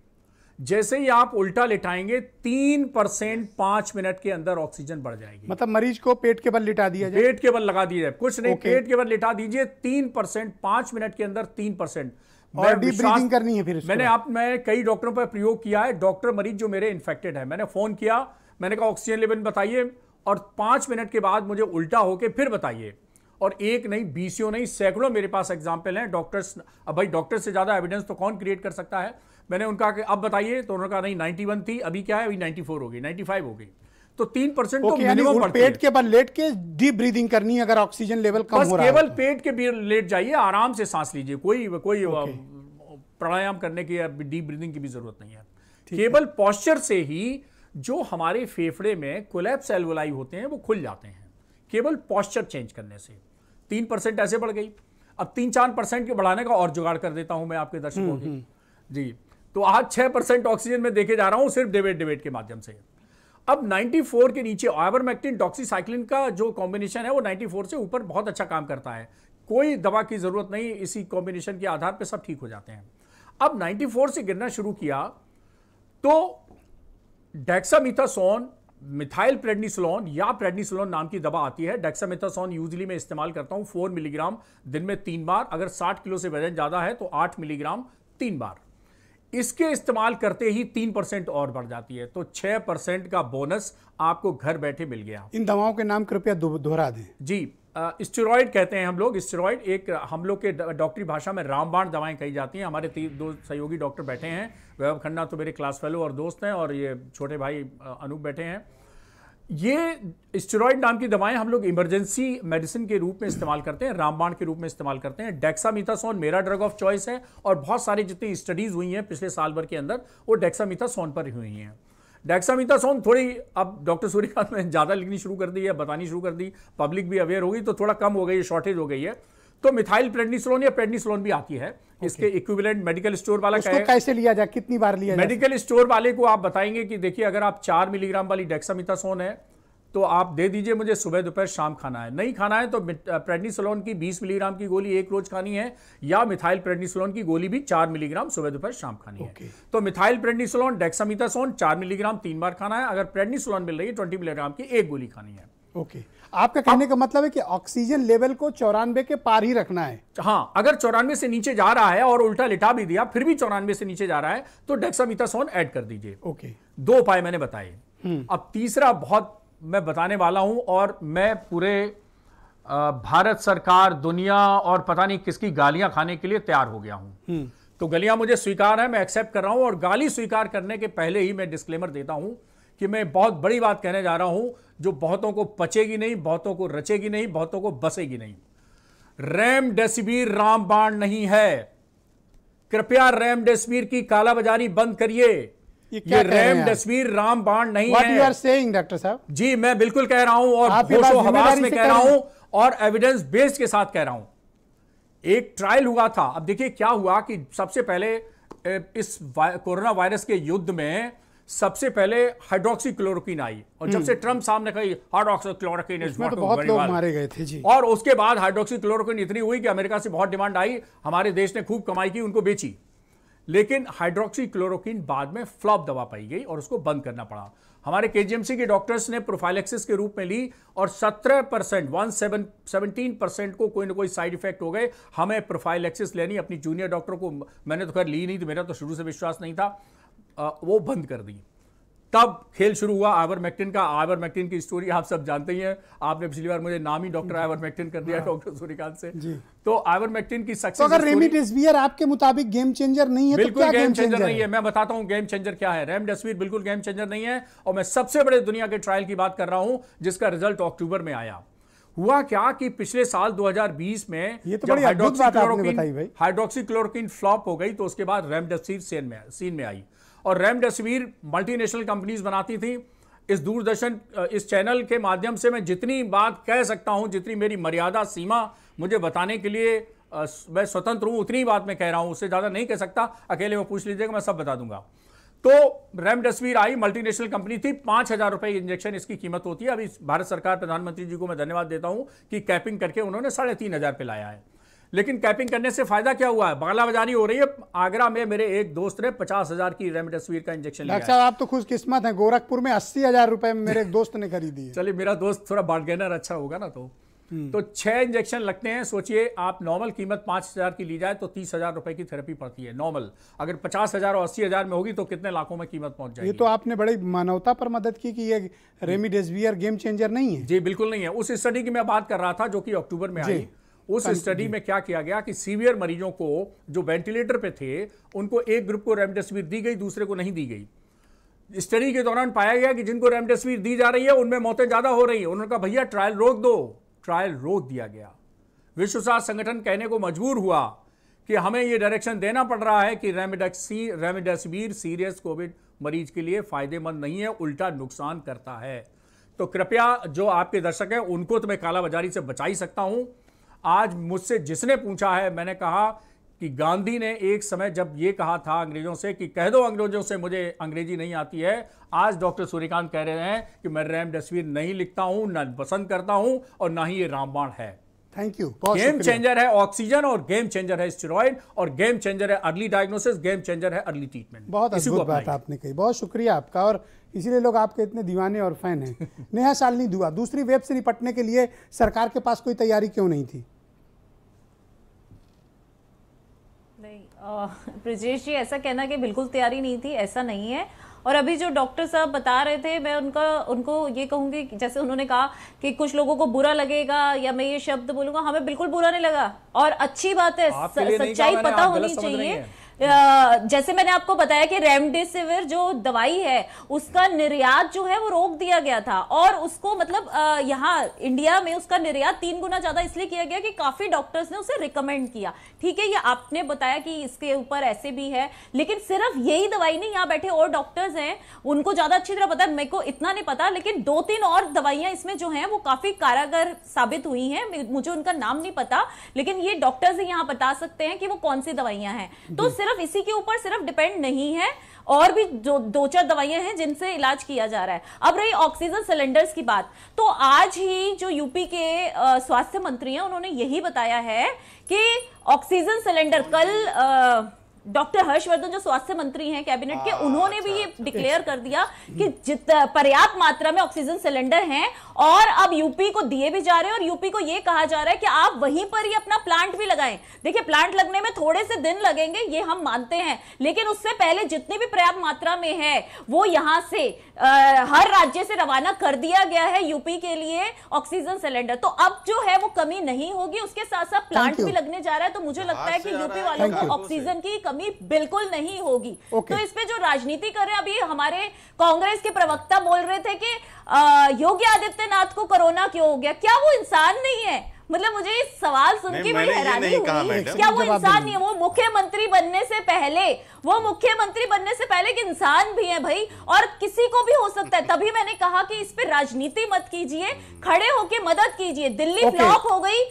जैसे ही आप उल्टा लिटाएंगे तीन परसेंट पांच मिनट के अंदर ऑक्सीजन बढ़ जाएगी मतलब मरीज को पेट के बल लिटा दिया जाए पेट के बल लगा दिया जाए कुछ नहीं पेट के बल लिटा दीजिए तीन परसेंट पांच मिनट के अंदर तीन परसेंट और डीप ब्रीदिंग करनी है फिर मैंने आप मैं कई डॉक्टरों पर प्रयोग किया है डॉक्टर मरीज जो मेरे इन्फेक्टेड है मैंने फोन किया मैंने कहा ऑक्सीजन लेवल बताइए और पांच मिनट के बाद मुझे उल्टा होके फिर बताइए और एक नहीं बीसियों नहीं सैकड़ों मेरे पास एग्जाम्पल हैं डॉक्टर्स अब भाई डॉक्टर से ज़्यादा एविडेंस तो कौन क्रिएट कर सकता है मैंने उनका कि अब बताइए तो उन्होंने कहा नहीं 91 थी अभी क्या है अभी 94 हो गई 95 हो गई तो तीन परसेंट तो मिनिमम पेट के बल लेट के डीप ब्रीदिंग करनी है अगर ऑक्सीजन लेवल कम बस हो रहा केवल तो। पेट के लेट जाइए आराम से सांस लीजिए कोई कोई प्राणायाम करने की या डीप ब्रीदिंग की भी जरूरत नहीं है केवल पॉस्चर से ही जो हमारे फेफड़े में कोलेप्स एल्वोलाई होते हैं वो खुल जाते हैं केवल पॉस्चर चेंज करने से तीन परसेंट ऐसे बढ़ गई अब तीन चार परसेंट के बढ़ाने का और जुगाड़ कर देता हूं मैं आपके दर्शकों हम्म, की हम्म। जी तो आज छह परसेंट ऑक्सीजन में देखे जा रहा हूं सिर्फ डिबेट डिबेट के माध्यम से अब 94 के नीचे आइवरमेक्टिन डॉक्सीसाइक्लिन का जो कॉम्बिनेशन है वो 94 से ऊपर बहुत अच्छा काम करता है कोई दवा की ज़रूरत नहीं इसी कॉम्बिनेशन के आधार पर सब ठीक हो जाते हैं अब 94 से गिरना शुरू किया तो डेक्सामिथासोन मिथाइल प्रेडनिसलोन या प्रेडनिसलोन नाम की दवा आती है डेक्सामिथासोन यूजली मैं इस्तेमाल करता हूँ फोर मिलीग्राम दिन में तीन बार अगर साठ किलो से वजन ज़्यादा है तो आठ मिलीग्राम तीन बार इसके इस्तेमाल करते ही तीन परसेंट और बढ़ जाती है तो छह परसेंट का बोनस आपको घर बैठे मिल गया इन दवाओं के नाम कृपया दोहरा दें जी स्टेरॉयड कहते हैं हम लोग स्टेरॉयड एक हम लोग के डॉक्टरी भाषा में रामबाण दवाएं कही जाती हैं हमारे तीन दो सहयोगी डॉक्टर बैठे हैं वैभव खन्ना तो मेरे क्लास फेलो और दोस्त हैं और ये छोटे भाई अनूप बैठे हैं ये स्टेरॉइड नाम की दवाएं हम लोग इमरजेंसी मेडिसिन के रूप में इस्तेमाल करते हैं रामबाण के रूप में इस्तेमाल करते हैं डेक्सामिथासोन मेरा ड्रग ऑफ चॉइस है और बहुत सारी जितनी स्टडीज हुई हैं पिछले साल भर के अंदर वो डेक्सामिथासोन पर हुई हैं डेक्सामिथासोन थोड़ी अब डॉक्टर सूर्यकांत ने ज़्यादा लिखनी शुरू कर दी है बतानी शुरू कर दी पब्लिक भी अवेयर हो गई तो थोड़ा कम हो गई है शॉर्टेज हो गई है तो मिथाइल प्रेडनिसलोन या प्रेडनिसलोन भी आती है इसके इक्विवेलेंट मेडिकल स्टोर वाला उसको कैसे लिया जाए कितनी बार लिया मेडिकल स्टोर वाले को आप बताएंगे कि देखिए अगर आप चार मिलीग्राम वाली डेक्सामिथासोन है तो आप दे दीजिए मुझे सुबह दोपहर शाम खाना है नहीं खाना है तो प्रेडनिसलोन की 20 मिलीग्राम की गोली एक रोज खानी है या मिथाइल प्रेडनिसलोन की गोली भी 4 मिलीग्राम सुबह दोपहर शाम खानी okay. है तो मिथाइल प्रेडनिसलोन डेक्सामिथासोन 4 मिलीग्राम तीन बार खाना है अगर प्रेडनिसलोन मिल रही है ट्वेंटी मिलीग्राम की एक गोली खानी है ओके okay. आपका कहने का मतलब है कि ऑक्सीजन लेवल को चौरानवे के पार ही रखना है हाँ अगर चौरानवे से नीचे जा रहा है और उल्टा लिटा भी दिया फिर भी चौरानवे से नीचे जा रहा है तो डेक्सामिथासोन ऐड कर दीजिए ओके दो उपाय मैंने बताए हम्म। अब तीसरा बहुत मैं बताने वाला हूं और मैं पूरे भारत सरकार दुनिया और पता नहीं किसकी गालियां खाने के लिए तैयार हो गया हूं हम्म। तो गलियां मुझे स्वीकार है मैं एक्सेप्ट कर रहा हूं और गाली स्वीकार करने के पहले ही मैं डिस्क्लेमर देता हूं कि मैं बहुत बड़ी बात कहने जा रहा हूं जो बहुतों को पचेगी नहीं बहुतों को रचेगी नहीं बहुतों को बसेगी नहीं रेमडेसिविर रामबाण नहीं है कृपया रेमडेसिविर की कालाबाजारी बंद करिए ये, ये रेमडेसिविर रामबाण नहीं What है saying, डॉक्टर साहब जी मैं बिल्कुल कह रहा हूं और हवास में कह रहा हूं और एविडेंस बेस्ड के साथ कह रहा हूं एक ट्रायल हुआ था अब देखिए क्या हुआ कि सबसे पहले इस कोरोना वायरस के युद्ध में सबसे पहले हाइड्रोक्सीक्लोरोकिन आई और जब हम्म। से ट्रंप सामने कही हाइड्रोक्सीक्लोरोकिन इज नॉट बहुत लोग मारे गए थे जी और उसके बाद हाइड्रोक्सीक्लोरोकिन इतनी हुई कि अमेरिका से बहुत डिमांड आई हमारे देश ने खूब कमाई की उनको बेची लेकिन क्लोरोक्न बाद में फ्लॉप दवा पाई गई और उसको बंद करना पड़ा हमारे केजीएमसी के डॉक्टर्स ने प्रोफाइलेक्सिस के रूप में ली और 17 percent one seven seventeen percent को कोई ना कोई साइड इफेक्ट हो गए हमें प्रोफाइलेक्सिस लेनी अपनी जूनियर डॉक्टर को मैंने तो खैर ली नहीं तो मेरा तो शुरू से विश्वास नहीं था वो बंद कर दी तब खेल शुरू हुआ आइवर मैक्टिन का आइवर मैक्टिन की स्टोरी आप सब जानते ही हैं आपने पिछली बार मुझे नाम ही डॉक्टर आइवर मैक्टिन कर दिया डॉक्टर हाँ। सूर्यकांत से तो आइवर मैक्टिन की सक्सेस तो अगर रेमडेसिविर आपके मुताबिक गेम चेंजर नहीं है तो बिल्कुल तो क्या गेम, गेम चेंजर चेंजर नहीं है मैं बताता हूं गेम चेंजर क्या है रेमडेसिविर बिल्कुल गेम चेंजर नहीं है और मैं सबसे बड़े दुनिया के ट्रायल की बात कर रहा हूं जिसका रिजल्ट अक्टूबर में आया हुआ क्या कि पिछले साल 2020 में ये तो बड़ी hydroxy chloroquine hydroxy chloroquine flop हो गई तो उसके बाद रेमडेसिविर सीन में सीन में आई और रेमडेसिविर मल्टीनेशनल कंपनीज बनाती थी इस दूरदर्शन इस चैनल के माध्यम से मैं जितनी बात कह सकता हूँ जितनी मेरी मर्यादा सीमा मुझे बताने के लिए मैं स्वतंत्र हूँ उतनी बात मैं कह रहा हूँ उससे ज़्यादा नहीं कह सकता अकेले में पूछ लीजिएगा मैं सब बता दूंगा तो रेमडेसिविर आई मल्टीनेशनल कंपनी थी पाँच हज़ार रुपये इंजेक्शन इसकी कीमत होती है अभी भारत सरकार प्रधानमंत्री जी को मैं धन्यवाद देता हूँ कि कैपिंग करके उन्होंने साढ़े तीन हज़ार पे लाया है लेकिन कैपिंग करने से फायदा क्या हुआ है बालाबाजारी हो रही है आगरा में मेरे एक दोस्त ने पचास हजार की रेमडेसिविर का इंजेक्शन लिया है। आप तो खुशकिस्मत हैं गोरखपुर में अस्सी हजार रुपए में मेरे एक दोस्त ने खरीदी चलिए मेरा दोस्त थोड़ा बार्गेनर अच्छा होगा ना तो हम्म। तो छह इंजेक्शन लगते हैं सोचिए आप नॉर्मल कीमत पांच हजार की ली जाए तो तीस हजार रुपए की थेरेपी पड़ती है नॉर्मल अगर पचास हजार और अस्सी हजार में होगी तो कितने लाखों में कीमत पहुंच जाएगी ये तो आपने बड़ी मानवता पर मदद की कि ये रेमिडेसिविर गेम चेंजर नहीं है जी बिल्कुल नहीं है उस स्टडी की मैं बात कर रहा था जो की अक्टूबर में आई उस स्टडी में क्या किया गया कि सीवियर मरीजों को जो वेंटिलेटर पे थे उनको एक ग्रुप को रेमडेसिविर दी गई दूसरे को नहीं दी गई स्टडी के दौरान पाया गया कि जिनको रेमडेसिविर दी जा रही है उनमें मौतें ज़्यादा हो रही है उन्होंने कहा भैया ट्रायल रोक दो ट्रायल रोक दिया गया विश्व स्वास्थ्य संगठन कहने को मजबूर हुआ कि हमें यह डायरेक्शन देना पड़ रहा है कि रेमडेक्सी रेमडेसिविर सीरियस कोविड मरीज के लिए फायदेमंद नहीं है उल्टा नुकसान करता है तो कृपया जो आपके दर्शक हैं उनको तो मैं कालाबाजारी से बचा ही सकता हूं आज मुझसे जिसने पूछा है मैंने कहा कि गांधी ने एक समय जब ये कहा था अंग्रेजों से कि कह दो अंग्रेजों से मुझे अंग्रेजी नहीं आती है आज डॉक्टर सूर्यकांत कह रहे हैं कि मैं रैम डस्वीर नहीं लिखता हूं ना पसंद करता हूं और ना ही ये रामबाण है थैंक यू गेम चेंजर है ऑक्सीजन और गेम चेंजर है स्टेरॉइड और गेम चेंजर है अर्ली डायग्नोसिस गेम चेंजर है अर्ली ट्रीटमेंट बहुत अच्छी बात आपने कही बहुत शुक्रिया आपका और इसीलिए लोग आपके इतने दीवाने और फैन हैं नेहा शालिनी दुआ दूसरी वेब से निपटने के लिए सरकार के पास कोई तैयारी क्यों नहीं थी ब्रिजेश जी ऐसा कहना कि बिल्कुल तैयारी नहीं थी ऐसा नहीं है और अभी जो डॉक्टर साहब बता रहे थे मैं उनका उनको ये कहूंगी जैसे उन्होंने कहा कि कुछ लोगों को बुरा लगेगा या मैं ये शब्द बोलूंगा हमें बिल्कुल बुरा नहीं लगा और अच्छी बात है सच्चाई पता होनी चाहिए जैसे मैंने आपको बताया कि रेमडेसिविर जो दवाई है उसका निर्यात जो है वो रोक दिया गया था और उसको मतलब यहाँ इंडिया में उसका निर्यात तीन गुना ज्यादा इसलिए किया गया कि काफी डॉक्टर्स ने उसे रिकमेंड किया ठीक है ये आपने बताया कि इसके ऊपर ऐसे भी है लेकिन सिर्फ यही दवाई नहीं यहाँ बैठे और डॉक्टर्स हैं उनको ज्यादा अच्छी तरह पता मेरे को इतना नहीं पता लेकिन दो तीन और दवाइयां इसमें जो है वो काफी कारागर साबित हुई है मुझे उनका नाम नहीं पता लेकिन ये डॉक्टर्स यहाँ बता सकते हैं कि वो कौन सी दवाइयां हैं तो सिर्फ सिर्फ इसी के ऊपर सिर्फ डिपेंड नहीं है और भी जो दो चार दवाइयां हैं जिनसे इलाज किया जा रहा है अब रही ऑक्सीजन सिलेंडर्स की बात तो आज ही जो यूपी के स्वास्थ्य मंत्री हैं उन्होंने यही बताया है कि ऑक्सीजन सिलेंडर कल आ, डॉक्टर हर्षवर्धन जो स्वास्थ्य मंत्री हैं कैबिनेट के हाँ, उन्होंने भी अच्छा, ये डिक्लेयर अच्छा, अच्छा। कर दिया कि जित पर्याप्त मात्रा में ऑक्सीजन सिलेंडर हैं और अब यूपी को दिए भी जा रहे हैं और यूपी को ये कहा जा रहा है कि आप वहीं पर ही अपना प्लांट भी लगाएं देखिए प्लांट लगने में थोड़े से दिन लगेंगे ये हम मानते हैं लेकिन उससे पहले जितनी भी पर्याप्त मात्रा में है वो यहां से आ, हर राज्य से रवाना कर दिया गया है यूपी के लिए ऑक्सीजन सिलेंडर तो अब जो है वो कमी नहीं होगी उसके साथ साथ प्लांट भी लगने जा रहा है तो मुझे लगता है कि यूपी वालों को ऑक्सीजन की कमी बिल्कुल नहीं होगी okay. तो इस पे जो राजनीति कर रहे अभी हमारे कांग्रेस के प्रवक्ता बोल रहे थे कि योगी आदित्यनाथ को कोरोना क्यों हो गया क्या वो इंसान नहीं है मतलब मुझे इस सवाल सुन के बड़ी हैरानी हुई क्या वो इंसान नहीं है वो मुख्यमंत्री बनने से पहले वो मुख्यमंत्री बनने से पहले कि इंसान भी है भाई और किसी को भी हो सकता है तभी मैंने कहा कि इस पर राजनीति मत कीजिए खड़े होके मदद कीजिए दिल्ली ब्लॉक हो गई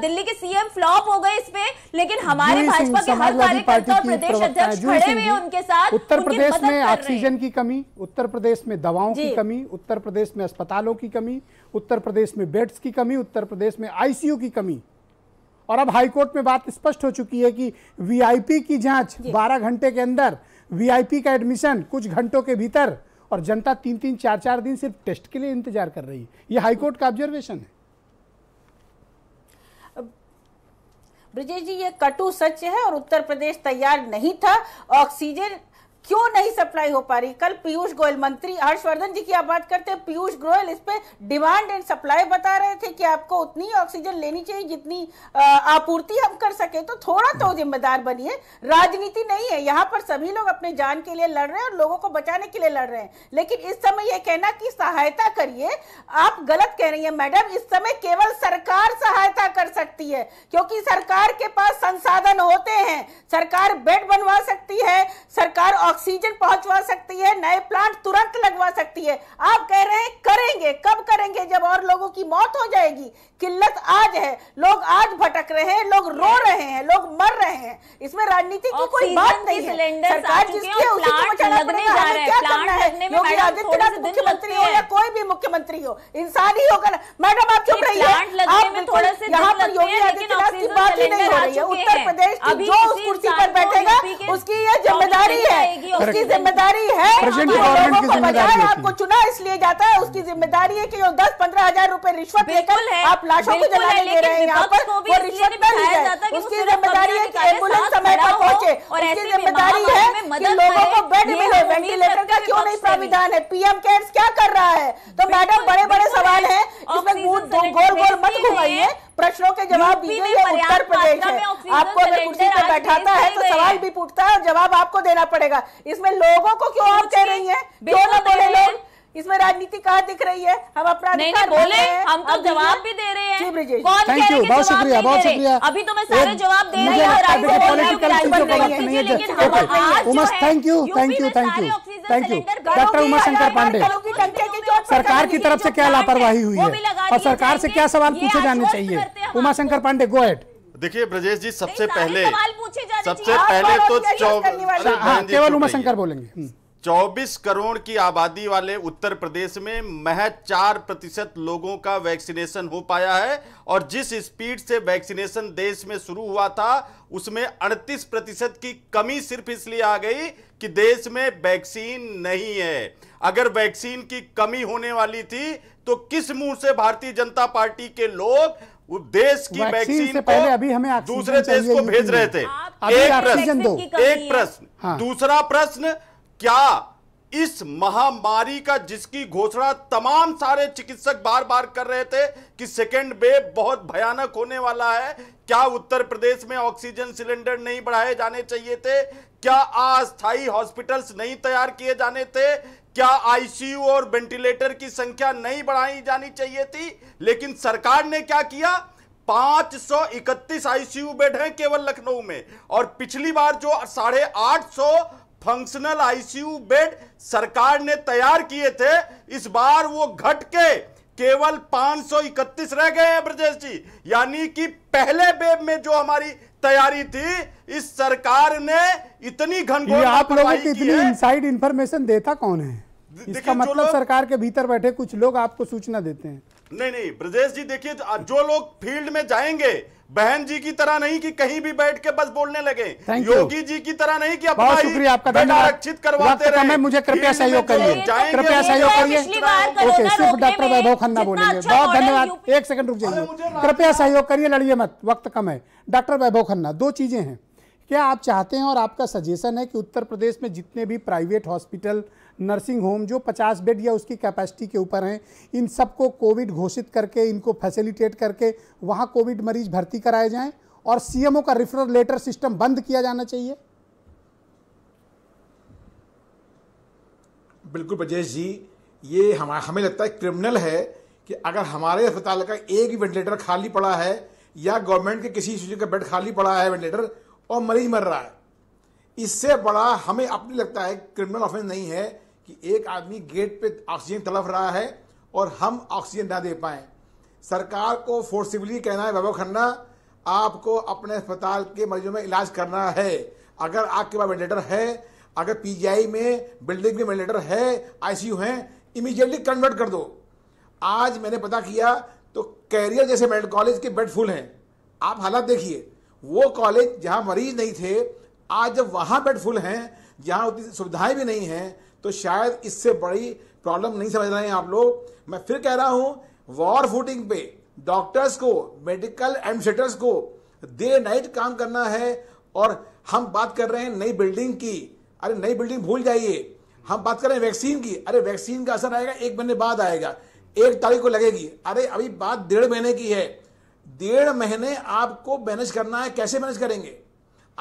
दिल्ली के सीएम फ्लॉप हो गए इस पे लेकिन हमारे भाजपा के हर कार्यकर्ता और प्रदेश अध्यक्ष खड़े हुए उनके साथ उत्तर प्रदेश में ऑक्सीजन की कमी उत्तर प्रदेश में दवाओं की कमी उत्तर प्रदेश में अस्पतालों की कमी उत्तर प्रदेश में बेड्स की कमी उत्तर प्रदेश में आईसीयू की कमी और अब हाईकोर्ट में बात स्पष्ट हो चुकी है कि वीआईपी की जांच 12 घंटे के अंदर वीआईपी का एडमिशन कुछ घंटों के भीतर और जनता तीन तीन चार चार दिन सिर्फ टेस्ट के लिए इंतजार कर रही है यह हाईकोर्ट का ऑब्जर्वेशन है ब्रिजेश जी ये कटु सच है और उत्तर प्रदेश तैयार नहीं था ऑक्सीजन क्यों नहीं सप्लाई हो पा रही कल पीयूष गोयल मंत्री हर्षवर्धन जी की आप बात करते हैं पीयूष गोयल इस पे डिमांड एंड सप्लाई बता रहे थे कि आपको उतनी ऑक्सीजन लेनी चाहिए जितनी आपूर्ति हम कर सके तो थोड़ा तो जिम्मेदार बनिए राजनीति नहीं है यहाँ पर सभी लोग अपने जान के लिए लड़ रहे हैं और लोगों को बचाने के लिए लड़ रहे हैं लेकिन इस समय यह कहना की सहायता करिए आप गलत कह रही है मैडम इस समय केवल सरकार सहायता कर सकती है क्योंकि सरकार के पास संसाधन होते हैं सरकार बेड बनवा सकती है सरकार ऑक्सीजन पहुंचवा सकती है नए प्लांट तुरंत लगवा सकती है आप कह रहे हैं करेंगे कब करेंगे जब और लोगों की मौत हो जाएगी किल्लत आज है लोग आज भटक रहे हैं लोग रो रहे हैं लोग मर रहे हैं इसमें राजनीति की कोई बात नहीं है सरकार जिसकी है उसी को बचाना पड़ेगा हमें क्या करना है योगी आदित्यनाथ मुख्यमंत्री हो या कोई भी मुख्यमंत्री हो इंसान ही होकर मैडम आप चुप रहिए आप बिल्कुल यहाँ पर योगी आदित्यनाथ की बात ही नहीं हो रही है उत्तर प्रदेश की जो उस कुर्सी पर बैठेगा उसकी यह जिम्मेदारी है उसकी जिम्मेदारी है आपको चुना इसलिए जाता है उसकी जिम्मेदारी है की दस पंद्रह हजार रूपए रिश्वत लेकर आप लाशों को जलाने दे रहे हैं यहाँ पर वो रिश्वत न ली उसकी जिम्मेदारी है कि एम्बुलेंस समय पर पहुंचे उसकी जिम्मेदारी है कि लोगों को बेड मिले वेंटिलेटर का क्यों नहीं संविधान है पीएम केयर्स क्या कर रहा है तो मैडम बड़े बड़े सवाल है इसमें गोल गोल मत घुमाइए प्रश्नों के जवाब दीजिए उत्तर प्रदेश है आपको अगर कुर्सी पर बैठाता है तो सवाल भी पूछता है और जवाब आपको देना पड़ेगा इसमें लोगों को क्यों आप कह रही है क्यों ना बोले लोग इसमें राजनीति कहाँ दिख रही है हम अपना नहीं, नहीं बोले हम तो जवाब भी दे रहे हैं थैंक यू बहुत शुक्रिया बहुत शुक्रिया अभी तो मैं सारे जवाब दे रही हूँ thank you thank you thank you thank you doctor Umashankar Shankar Pandey सरकार की तरफ से क्या लापरवाही हुई है और सरकार से क्या सवाल पूछे जाने चाहिए उमा शंकर पांडे गो एट देखिए ब्रजेश जी सबसे पहले सबसे पहले तो केवल उमा शंकर बोलेंगे 24 करोड़ की आबादी वाले उत्तर प्रदेश में महज चार प्रतिशत लोगों का वैक्सीनेशन हो पाया है और जिस स्पीड से वैक्सीनेशन देश में शुरू हुआ था उसमें अड़तीस प्रतिशत की कमी सिर्फ इसलिए आ गई कि देश में वैक्सीन नहीं है अगर वैक्सीन की कमी होने वाली थी तो किस मुंह से भारतीय जनता पार्टी के लोग देश की वैक्सीन से पहले अभी हमें दूसरे देश को भेज रहे थे एक प्रश्न एक हाँ। प्रश्न दूसरा प्रश्न क्या इस महामारी का जिसकी घोषणा तमाम सारे चिकित्सक बार बार कर रहे थे कि सेकेंड वेव बहुत भयानक होने वाला है क्या उत्तर प्रदेश में ऑक्सीजन सिलेंडर नहीं बढ़ाए जाने चाहिए थे क्या अस्थायी हॉस्पिटल्स नहीं तैयार किए जाने थे क्या आईसीयू और वेंटिलेटर की संख्या नहीं बढ़ाई जानी चाहिए थी लेकिन सरकार ने क्या किया 531 आईसीयू बेड हैं केवल लखनऊ में और पिछली बार जो साढ़े आठ फंक्शनल आईसीयू बेड सरकार ने तैयार किए थे इस बार वो घट के केवल 531 रह गए हैं ब्रजेश जी यानी कि पहले वेब में जो हमारी तैयारी थी इस सरकार ने इतनी घनघोर आप लोगों की इतनी इनसाइड इन्फॉर्मेशन देता कौन है इसका मतलब सरकार के भीतर बैठे कुछ लोग आपको सूचना देते हैं नहीं नहीं ब्रजेश जी देखिए तो जो लोग फील्ड में जाएंगे बहन जी की तरह नहीं कि कहीं भी बैठ के बस बोलने लगे योगी जी की तरह नहीं कि अपना शुक्रिया आपका धन्यवाद आरक्षित करवाते रहे मुझे कृपया सहयोग करिए कृपया सहयोग तो करिए तो ओके सिर्फ डॉक्टर वैभव खन्ना बोलेंगे अच्छा बहुत धन्यवाद एक सेकंड रुक जाइए कृपया सहयोग करिए लड़िए मत वक्त कम है डॉक्टर वैभव खन्ना दो चीजें हैं क्या आप चाहते हैं और आपका सजेशन है कि उत्तर प्रदेश में जितने भी प्राइवेट हॉस्पिटल नर्सिंग होम जो 50 बेड या उसकी कैपेसिटी के ऊपर हैं इन सबको कोविड घोषित करके इनको फैसिलिटेट करके वहाँ कोविड मरीज भर्ती कराए जाएँ और सीएमओ का रिफरल लेटर सिस्टम बंद किया जाना चाहिए बिल्कुल ब्रजेश जी ये हम हमें लगता है क्रिमिनल है कि अगर हमारे अस्पताल का एक ही वेंटिलेटर खाली पड़ा है या गवर्नमेंट के किसी इंस्टीट्यूट का बेड खाली पड़ा है वेंटिलेटर और मरीज मर रहा है इससे बड़ा हमें अपने लगता है क्रिमिनल ऑफेंस नहीं है कि एक आदमी गेट पे ऑक्सीजन तलफ रहा है और हम ऑक्सीजन ना दे पाए सरकार को फोर्सिबली कहना है वैभव खन्ना आपको अपने अस्पताल के मरीजों में इलाज करना है अगर आपके पास वेंटिलेटर है अगर पीजीआई में बिल्डिंग में वेंटिलेटर है आईसीयू है इमीडिएटली कन्वर्ट कर दो आज मैंने पता किया तो कैरियर जैसे मेडिकल कॉलेज के बेड फुल हैं आप हालात देखिए वो कॉलेज जहाँ मरीज नहीं थे आज जब वहां बेड फुल हैं जहाँ उतनी सुविधाएं भी नहीं हैं तो शायद इससे बड़ी प्रॉब्लम नहीं समझ रहे हैं आप लोग मैं फिर कह रहा हूं वॉर फूटिंग पे डॉक्टर्स को मेडिकल एडमिनिस्ट्रेटर्स को डे नाइट काम करना है और हम बात कर रहे हैं नई बिल्डिंग की अरे नई बिल्डिंग भूल जाइए हम बात कर रहे हैं वैक्सीन की अरे वैक्सीन का असर आएगा एक महीने बाद आएगा एक तारीख को लगेगी अरे अभी बात डेढ़ महीने की है डेढ़ महीने आपको मैनेज करना है कैसे मैनेज करेंगे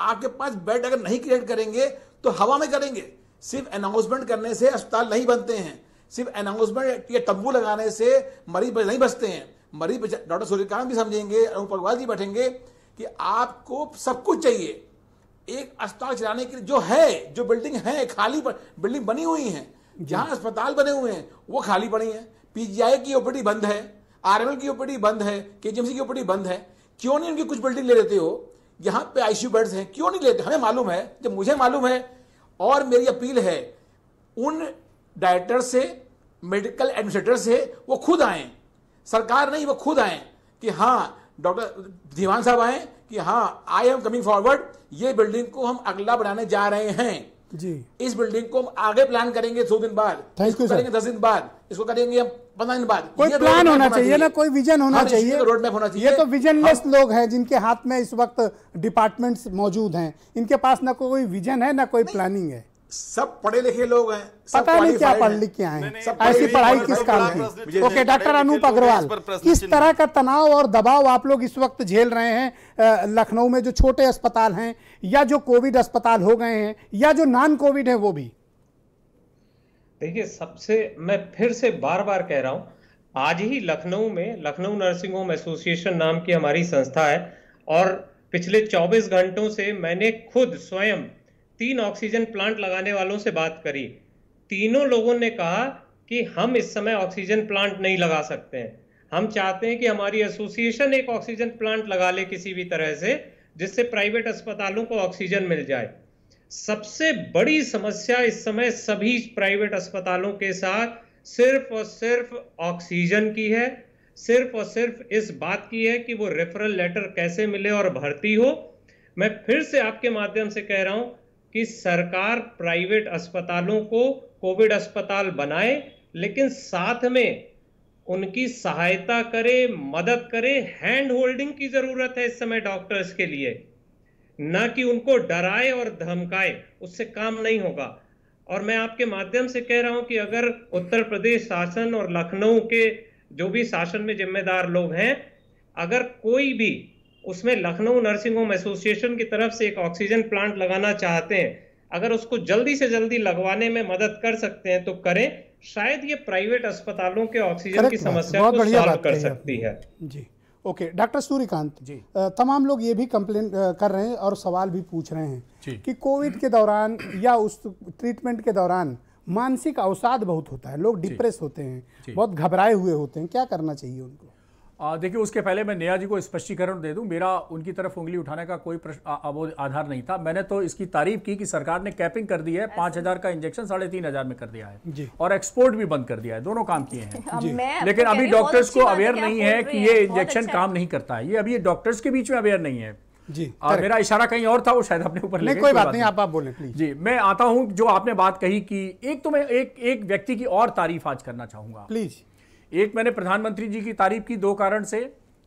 आपके पास बेड अगर नहीं क्रिएट करेंगे तो हवा में करेंगे सिर्फ अनाउंसमेंट करने से अस्पताल नहीं बनते हैं सिर्फ अनाउंसमेंट या तब्बू लगाने से मरीज नहीं बचते हैं मरीज डॉक्टर सूर्यकांत भी समझेंगे अरुण पगवाल जी बैठेंगे कि आपको सब कुछ चाहिए एक अस्पताल चलाने के लिए जो है जो बिल्डिंग है खाली बिल्डिंग बनी हुई है जहां अस्पताल बने हुए हैं वो खाली पड़ी है पीजीआई की ओपीडी बंद है आरएमएल की ओपीडी बंद है केजीएमसी की ओपीडी बंद है क्यों नहीं उनकी कुछ बिल्डिंग ले लेते हो यहाँ पे आईसीयू बेड्स हैं क्यों नहीं लेते हमें मालूम है जब मुझे मालूम है और मेरी अपील है उन डायरेक्टर से मेडिकल एडमिनिस्ट्रेटर से वो खुद आए सरकार नहीं वो खुद आए कि हाँ डॉक्टर धीमान साहब आए कि हाँ आई एम कमिंग फॉरवर्ड ये बिल्डिंग को हम अगला बनाने जा रहे हैं जी इस बिल्डिंग को हम आगे प्लान करेंगे दो दिन बाद इसको करेंगे दस दिन बाद इसको करेंगे हम पंद्रह दिन बाद कोई प्लान होना चाहिए ना कोई विजन होना हाँ, चाहिए रोड मैप होना चाहिए ये तो विजनलेस हाँ। लोग हैं जिनके हाथ में इस वक्त डिपार्टमेंट्स मौजूद हैं इनके पास ना कोई विजन है ना कोई प्लानिंग है सब पढ़े लिखे लोग हैं पता नहीं क्या पढ़ लिख के आए ऐसी पढ़ाई किस काम की ओके डॉक्टर अनूप अग्रवाल किस तरह का तनाव और दबाव आप लोग इस वक्त झेल रहे हैं लखनऊ में जो छोटे अस्पताल हैं या जो कोविड अस्पताल हो गए हैं या जो नॉन कोविड है वो भी देखिए सबसे मैं फिर से बार बार कह रहा हूं आज ही लखनऊ में लखनऊ नर्सिंग होम एसोसिएशन नाम की हमारी संस्था है और पिछले 24 घंटों से मैंने खुद स्वयं तीन ऑक्सीजन प्लांट लगाने वालों से बात करी तीनों लोगों ने कहा कि हम इस समय ऑक्सीजन प्लांट नहीं लगा सकते हैं हम चाहते हैं कि हमारी एसोसिएशन एक ऑक्सीजन प्लांट लगा ले किसी भी तरह से जिससे प्राइवेट अस्पतालों को ऑक्सीजन मिल जाए सबसे बड़ी समस्या इस समय सभी प्राइवेट अस्पतालों के साथ सिर्फ और सिर्फ ऑक्सीजन की है सिर्फ और सिर्फ इस बात की है कि वो रेफरल लेटर कैसे मिले और भर्ती हो मैं फिर से आपके माध्यम से कह रहा हूं कि सरकार प्राइवेट अस्पतालों को कोविड अस्पताल बनाए लेकिन साथ में उनकी सहायता करे मदद करे हैंड होल्डिंग की जरूरत है इस समय डॉक्टर्स के लिए ना कि उनको डराए और धमकाए उससे काम नहीं होगा और मैं आपके माध्यम से कह रहा हूं कि अगर उत्तर प्रदेश शासन और लखनऊ के जो भी शासन में जिम्मेदार लोग हैं अगर कोई भी उसमें लखनऊ नर्सिंग होम एसोसिएशन की तरफ से एक ऑक्सीजन प्लांट लगाना चाहते हैं अगर उसको जल्दी से जल्दी लगवाने में मदद कर सकते हैं तो करें शायद ये प्राइवेट अस्पतालों के ऑक्सीजन की समस्या को सॉल्व कर सकती है जी ओके डॉक्टर सूर्यकांत जी तमाम लोग ये भी कंप्लेन कर रहे हैं और सवाल भी पूछ रहे हैं कि कोविड के दौरान या उस ट्रीटमेंट के दौरान मानसिक अवसाद बहुत होता है लोग डिप्रेस होते हैं बहुत घबराए हुए होते हैं क्या करना चाहिए उनको देखिए उसके पहले मैं नेहा जी को स्पष्टीकरण दे दूं मेरा उनकी तरफ उंगली उठाने का कोई प्रश्न आधार नहीं था मैंने तो इसकी तारीफ की कि सरकार ने कैपिंग कर दी है पांच हजार का इंजेक्शन साढ़े तीन हजार में कर दिया है और एक्सपोर्ट भी बंद कर दिया है दोनों काम किए हैं लेकिन अभी डॉक्टर्स को अवेयर नहीं है कि ये इंजेक्शन अच्छा काम नहीं करता है ये अभी डॉक्टर्स के बीच में अवेयर नहीं है जी और मेरा इशारा कहीं और था वो शायद अपने ऊपर नहीं कोई बात नहीं आप आप बोले प्लीज जी मैं आता हूं जो आपने बात कही कि एक तो मैं एक एक व्यक्ति की और तारीफ आज करना चाहूंगा प्लीज एक मैंने प्रधानमंत्री जी की तारीफ की दो कारण से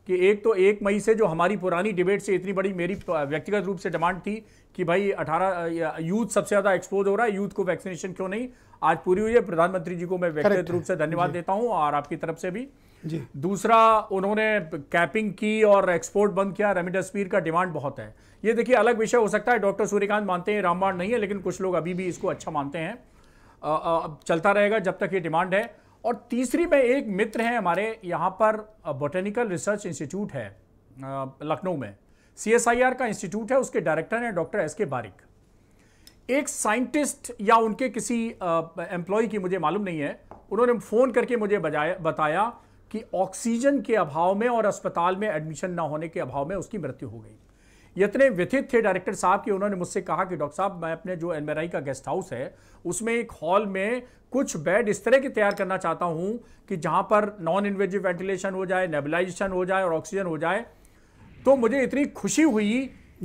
कि एक तो एक मई से जो हमारी पुरानी डिबेट से इतनी बड़ी मेरी व्यक्तिगत रूप से डिमांड थी कि भाई 18 यूथ सबसे ज़्यादा एक्सपोज हो रहा है यूथ को वैक्सीनेशन क्यों नहीं आज पूरी हुई है प्रधानमंत्री जी को मैं व्यक्तिगत रूप से धन्यवाद देता हूँ और आपकी तरफ से भी जी। दूसरा उन्होंने कैपिंग की और एक्सपोर्ट बंद किया रेमडेसिविर का डिमांड बहुत है ये देखिए अलग विषय हो सकता है डॉक्टर सूर्यकांत मानते हैं रामबाण नहीं है लेकिन कुछ लोग अभी भी इसको अच्छा मानते हैं चलता रहेगा जब तक ये डिमांड है और तीसरी में एक मित्र हैं हमारे यहाँ पर बोटेनिकल रिसर्च इंस्टीट्यूट है लखनऊ में सीएसआईआर का इंस्टीट्यूट है उसके डायरेक्टर हैं डॉक्टर एस के बारिक एक साइंटिस्ट या उनके किसी एम्प्लॉय की मुझे मालूम नहीं है उन्होंने फ़ोन करके मुझे बताया कि ऑक्सीजन के अभाव में और अस्पताल में एडमिशन ना होने के अभाव में उसकी मृत्यु हो गई इतने व्यथित थे डायरेक्टर साहब कि उन्होंने मुझसे कहा कि डॉक्टर साहब मैं अपने जो एनमेराई का गेस्ट हाउस है उसमें एक हॉल में कुछ बेड इस तरह के तैयार करना चाहता हूं कि जहां पर नॉन इन्वेजिव वेंटिलेशन हो जाए नेबलाइजेशन हो जाए और ऑक्सीजन हो जाए तो मुझे इतनी खुशी हुई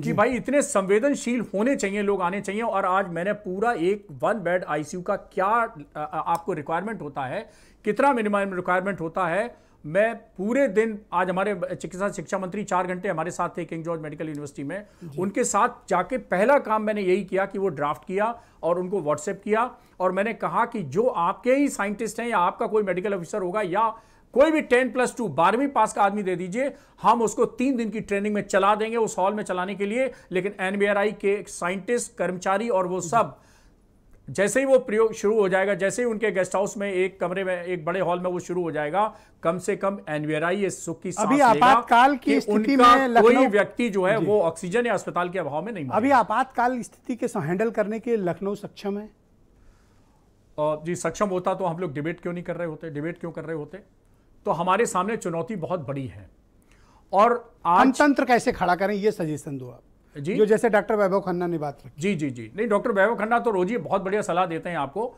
कि भाई इतने संवेदनशील होने चाहिए लोग आने चाहिए और आज मैंने पूरा एक वन बेड आईसीयू का क्या आपको रिक्वायरमेंट होता है कितना मिनिमम रिक्वायरमेंट होता है मैं पूरे दिन आज हमारे चिकित्सा शिक्षा मंत्री चार घंटे हमारे साथ थे किंग जॉर्ज मेडिकल यूनिवर्सिटी में उनके साथ जाके पहला काम मैंने यही किया कि वो ड्राफ्ट किया और उनको व्हाट्सएप किया और मैंने कहा कि जो आपके ही साइंटिस्ट हैं या आपका कोई मेडिकल ऑफिसर होगा या कोई भी टेन प्लस टू बारहवीं पास का आदमी दे दीजिए हम उसको तीन दिन की ट्रेनिंग में चला देंगे उस हॉल में चलाने के लिए लेकिन एनबीआरआई के साइंटिस्ट कर्मचारी और वो सब जैसे ही वो प्रयोग शुरू हो जाएगा जैसे ही उनके गेस्ट हाउस में एक कमरे में एक बड़े हॉल में वो शुरू हो जाएगा कम से कम एनवीआरआई ये सुख की अभी आपातकाल की स्थिति में कोई व्यक्ति जो है वो ऑक्सीजन या अस्पताल के अभाव में नहीं अभी आपातकाल स्थिति के हैंडल करने के लखनऊ सक्षम है जी सक्षम होता तो हम लोग डिबेट क्यों नहीं कर रहे होते डिबेट क्यों कर रहे होते तो हमारे सामने चुनौती बहुत बड़ी है और आज तंत्र कैसे खड़ा करें ये सजेशन दो आप जी जो जैसे डॉक्टर वैभव खन्ना ने बात रखी जी जी जी नहीं डॉक्टर वैभव खन्ना तो रोजी बहुत बढ़िया सलाह देते हैं आपको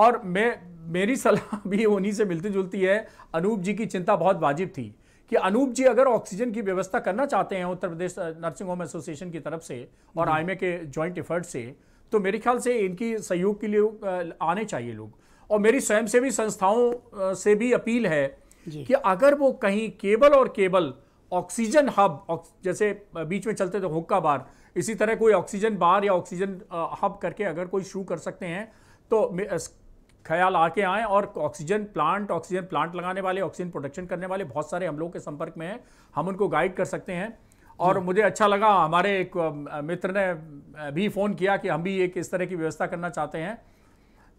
और मैं मेरी सलाह भी उन्हीं से मिलती जुलती है अनूप जी की चिंता बहुत वाजिब थी कि अनूप जी अगर ऑक्सीजन की व्यवस्था करना चाहते हैं Uttar Pradesh nursing home association की तरफ से और आई के ज्वाइंट एफर्ट से तो मेरे ख्याल से इनकी सहयोग के लिए आने चाहिए लोग और मेरी स्वयं संस्थाओं से भी अपील है कि अगर वो कहीं केवल और केवल ऑक्सीजन हब जैसे बीच में चलते थे हुक्का बार इसी तरह कोई ऑक्सीजन बार या ऑक्सीजन हब करके अगर कोई शुरू कर सकते हैं तो ख्याल आके आएँ और ऑक्सीजन प्लांट ऑक्सीजन प्लांट लगाने वाले ऑक्सीजन प्रोडक्शन करने वाले बहुत सारे हम लोग के संपर्क में हैं हम उनको गाइड कर सकते हैं और मुझे अच्छा लगा हमारे एक मित्र ने भी फ़ोन किया कि हम भी एक इस तरह की व्यवस्था करना चाहते हैं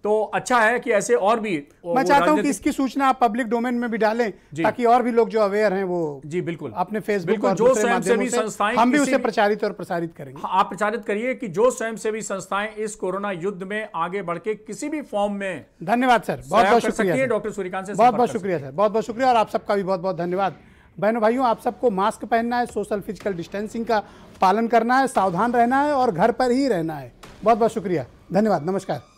तो अच्छा है कि ऐसे और भी मैं चाहता हूँ कि इसकी सूचना आप पब्लिक डोमेन में भी डालें ताकि और भी लोग जो अवेयर हैं वो जी बिल्कुल अपने फेसबुक बिल्कुल जो स्वयंसेवी संस्थाएं हम भी उसे प्रचारित और प्रसारित करेंगे हाँ, आप प्रचारित करिए कि जो स्वयंसेवी संस्थाएं इस कोरोना युद्ध में आगे बढ़ के किसी भी फॉर्म में धन्यवाद सर बहुत बहुत शुक्रिया डॉक्टर सूर्यकांत से बहुत बहुत शुक्रिया सर बहुत बहुत शुक्रिया और आप सबका भी बहुत बहुत धन्यवाद बहनों भाइयों आप सबको मास्क पहनना है सोशल फिजिकल डिस्टेंसिंग का पालन करना है सावधान रहना है और घर पर ही रहना है बहुत बहुत शुक्रिया धन्यवाद नमस्कार